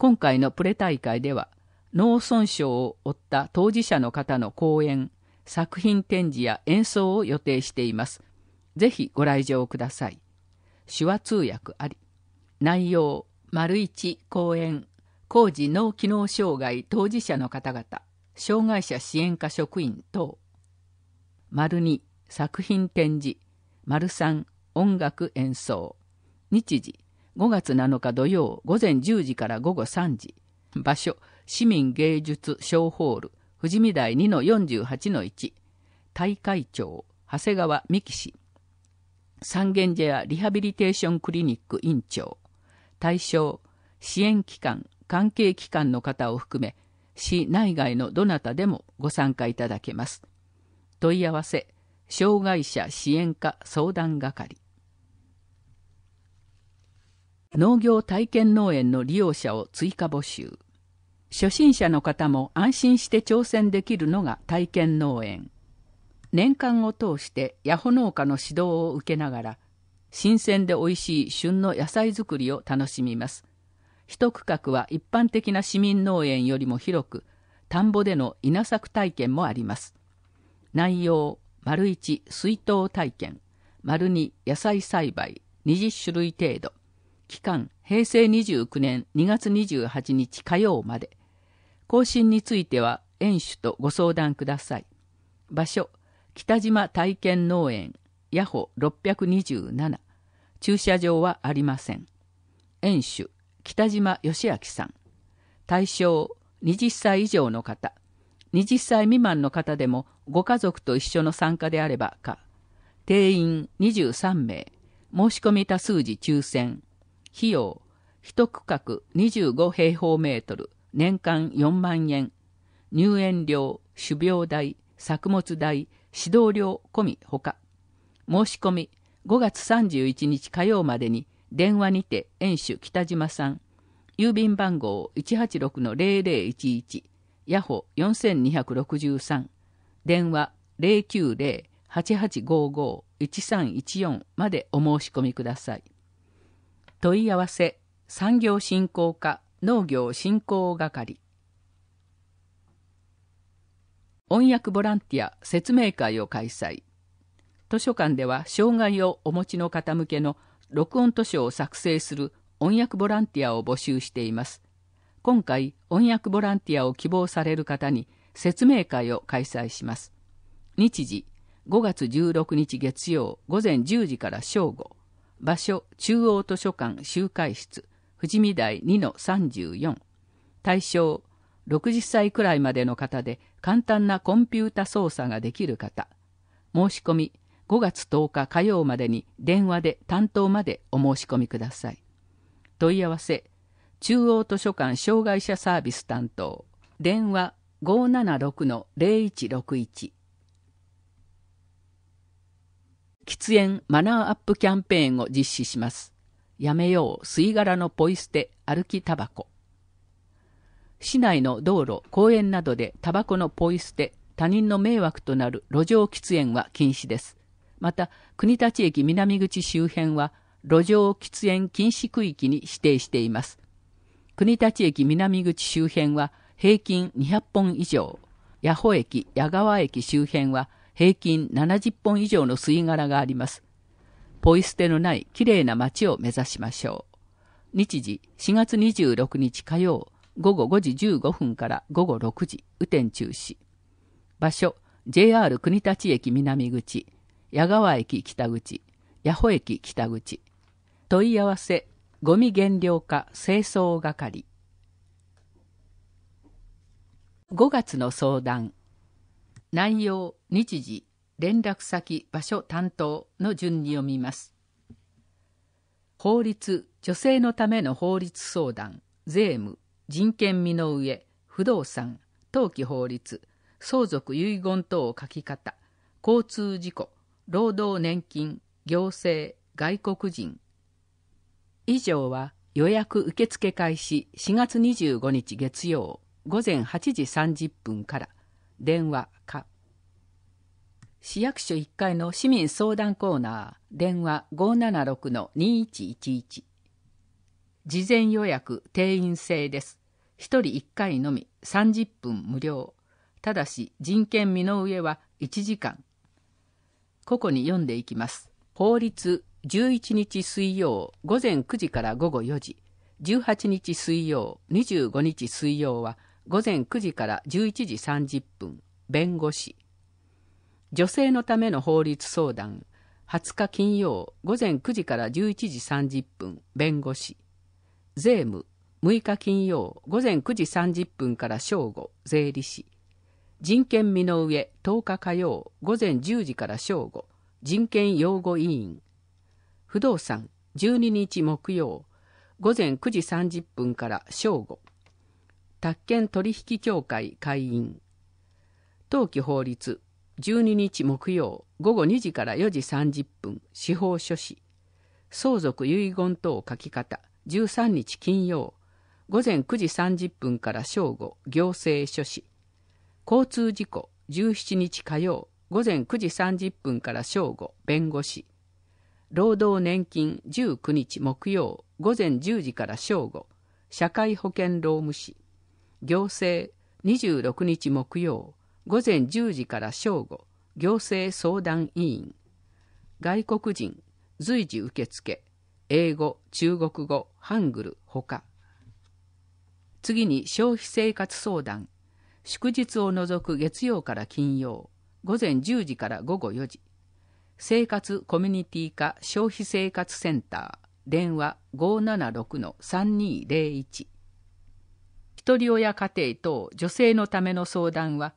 A: 今回のプレ大会では、脳損傷を負った当事者の方の講演、作品展示や演奏を予定しています。ぜひご来場ください。手話通訳あり。内容、丸講演、工事脳機能障害当事者の方々、障害者支援課職員等。丸作品展示。3音楽演奏。日時、5月7日土曜午前10時から午後3時場所市民芸術小ホール富士見台2の48の1大会長長谷川美希氏三軒茶屋リハビリテーションクリニック院長対象支援機関関係機関の方を含め市内外のどなたでもご参加いただけます問い合わせ障害者支援課相談係農業体験農園の利用者を追加募集初心者の方も安心して挑戦できるのが体験農園年間を通してヤホ農家の指導を受けながら新鮮で美味しい旬の野菜作りを楽しみます一区画は一般的な市民農園よりも広く田んぼでの稲作体験もあります内容丸1水筒体験丸2野菜栽培20種類程度期間平成29年2月28日火曜まで更新については園主とご相談ください場所北島体験農園ヤホ627駐車場はありません園主北島義明さん対象20歳以上の方20歳未満の方でもご家族と一緒の参加であればか定員23名申し込み多数時抽選費用、一区画25平方メートル、年間4万円、入園料、種苗代、作物代、指導料込みほか、申し込み5月31日火曜までに電話にて園主北島さん、郵便番号186-0011、ヤホ4263、電話090-8855-1314までお申し込みください。問い合わせ産業振興課農業振興係翻訳ボランティア説明会を開催図書館では障害をお持ちの方向けの録音図書を作成する翻訳ボランティアを募集しています今回翻訳ボランティアを希望される方に説明会を開催します日時5月16日月曜午前10時から正午場所、中央図書館集会室、富士見台2-34。対象、60歳くらいまでの方で簡単なコンピュータ操作ができる方。申し込み、5月10日火曜までに電話で担当までお申し込みください。問い合わせ、中央図書館障害者サービス担当、電話576-0161。喫煙マナーアップキャンペーンを実施します。やめよう吸い殻のポイ捨て歩きタバコ。市内の道路、公園などでタバコのポイ捨て、他人の迷惑となる路上喫煙は禁止です。また、国立駅南口周辺は路上喫煙禁止区域に指定しています。国立駅南口周辺は平均200本以上、八保駅、矢川駅周辺は平均70本以上の吸い殻があります。ポイ捨てのないきれいな街を目指しましょう。日時4月26日火曜午後5時15分から午後6時、雨天中止。場所 JR 国立駅南口、矢川駅北口、八保駅北口。問い合わせ、ゴミ減量化清掃係。5月の相談。内容、日時連絡先場所担当の順に読みます法律女性のための法律相談税務人権身の上不動産登記法律相続遺言等を書き方交通事故労働年金行政外国人以上は予約受付開始4月25日月曜午前8時30分から電話か市役所1階の市民相談コーナー電話576-2111事前予約定員制です1人1回のみ30分無料ただし人権身の上は1時間ここに読んでいきます法律11日水曜午前9時から午後4時18日水曜25日水曜は午前9時から11時30分弁護士女性のための法律相談20日金曜午前9時から11時30分弁護士税務6日金曜午前9時30分から正午税理士人権身の上10日火曜午前10時から正午人権擁護委員不動産12日木曜午前9時30分から正午宅建取引協会会員登記法律12日木曜午後2時から4時30分司法書士相続遺言等書き方13日金曜午前9時30分から正午行政書士交通事故17日火曜午前9時30分から正午弁護士労働年金19日木曜午前10時から正午社会保険労務士行政26日木曜午前10時から正午行政相談委員外国人随時受付英語中国語ハングルほか次に消費生活相談祝日を除く月曜から金曜午前10時から午後4時生活コミュニティ化消費生活センター電話576-3201一人親家庭等女性のための相談は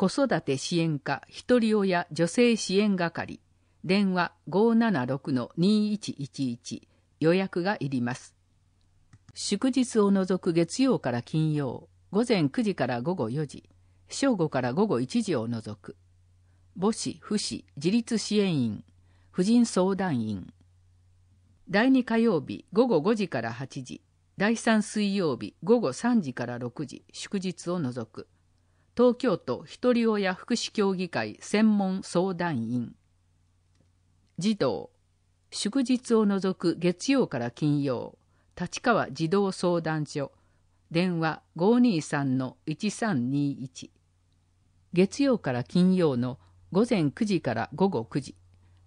A: 子育て支援課ひとり親女性支援係電話576-2111予約がいります祝日を除く月曜から金曜午前9時から午後4時正午から午後1時を除く母子父子自立支援員婦人相談員第2火曜日午後5時から8時第3水曜日午後3時から6時祝日を除く東京都ひとり親福祉協議会専門相談員児童祝日を除く月曜から金曜立川児童相談所電話523-1321月曜から金曜の午前9時から午後9時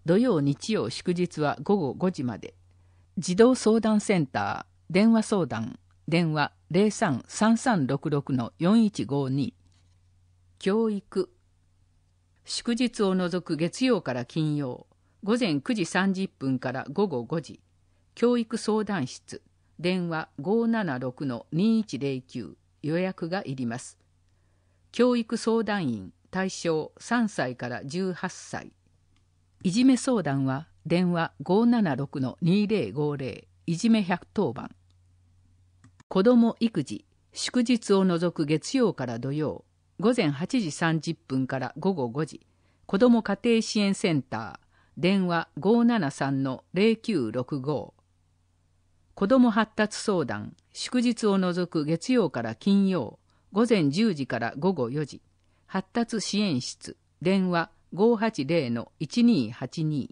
A: 土曜日曜祝日は午後5時まで児童相談センター電話相談電話03-3366-4152教育祝日を除く月曜から金曜午前9時30分から午後5時教育相談室電話576-2109予約がいります教育相談員対象3歳から18歳いじめ相談は電話576-2050いじめ110番子ども育児祝日を除く月曜から土曜午前8時30分から午後5時、子ども家庭支援センター、電話573-0965、子ども発達相談、祝日を除く月曜から金曜、午前10時から午後4時、発達支援室、電話580-1282、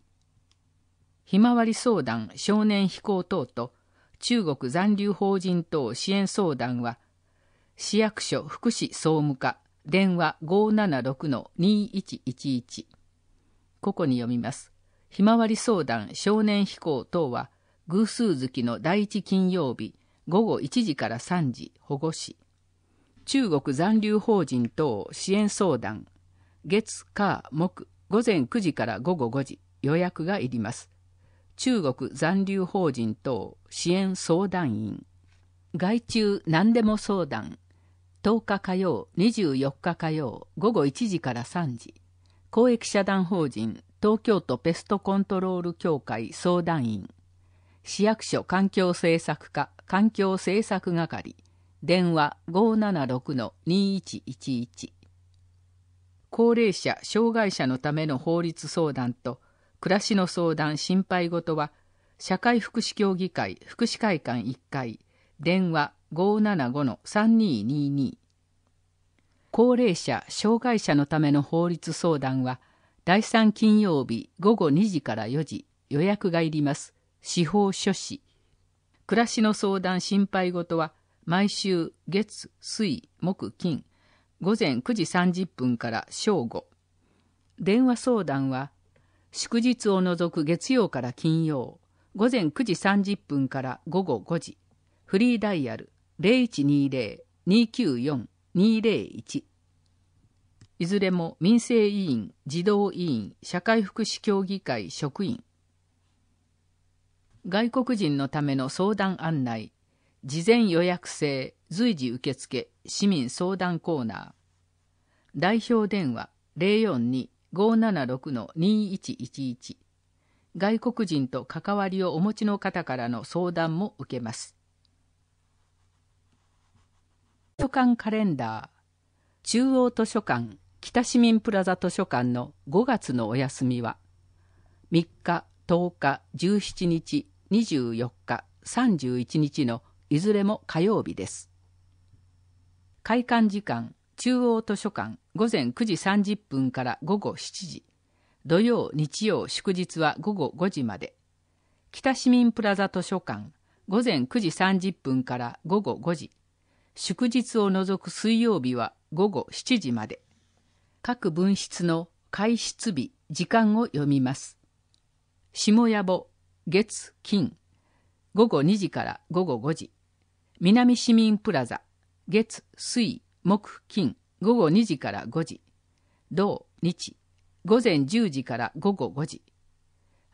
A: ひまわり相談少年飛行等と、中国残留邦人等支援相談は、市役所福祉総務課電話576-2111ここに読みます。ひまわり相談少年飛行等は偶数月の第一金曜日午後1時から3時保護し、中国残留法人等支援相談月火木午前9時から午後5時予約がいります中国残留法人等支援相談員外注何でも相談10日火曜24日火曜午後1時から3時公益社団法人東京都ペストコントロール協会相談員市役所環境政策課環境政策係電話576-2111高齢者・障害者のための法律相談と暮らしの相談心配事は社会福祉協議会福祉会館1階電話575-3222高齢者・障害者のための法律相談は第3金曜日午後2時から4時予約がいります司法書士暮らしの相談心配事は毎週月水木金午前9時30分から正午電話相談は祝日を除く月曜から金曜午前9時30分から午後5時フリーダイヤルいずれも民生委員、児童委員、社会福祉協議会職員外国人のための相談案内事前予約制随時受付市民相談コーナー代表電話042-576-2111外国人と関わりをお持ちの方からの相談も受けます都館カレンダー中央図書館北市民プラザ図書館の5月のお休みは3日10日17日24日31日のいずれも火曜日です開館時間中央図書館午前9時30分から午後7時土曜日曜祝日は午後5時まで北市民プラザ図書館午前9時30分から午後5時祝日を除く水曜日は午後7時まで。各分室の開室日、時間を読みます。下野暮、月、金、午後2時から午後5時。南市民プラザ、月、水、木、金、午後2時から5時。同、日、午前10時から午後5時。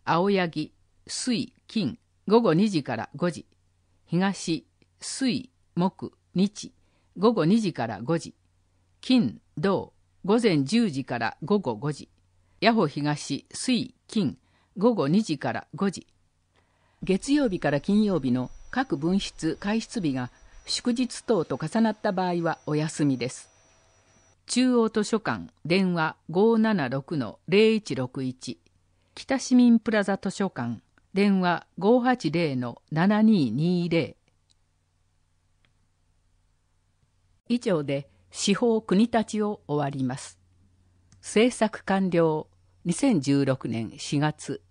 A: 青柳、水、金、午後2時から5時。東、水、木、日、午後2時から5時、金、銅、午前10時から午後5時、ヤホ東、水、金、午後2時から5時、月曜日から金曜日の各分室、開室日が祝日等と重なった場合はお休みです。中央図書館電話576-0161北市民プラザ図書館電話580-7220以上で司法国立を終わります。制作完了2016年4月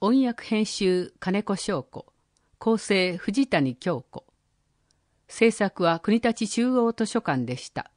A: 音訳編集金子翔子構成藤谷京子制作は国立中央図書館でした。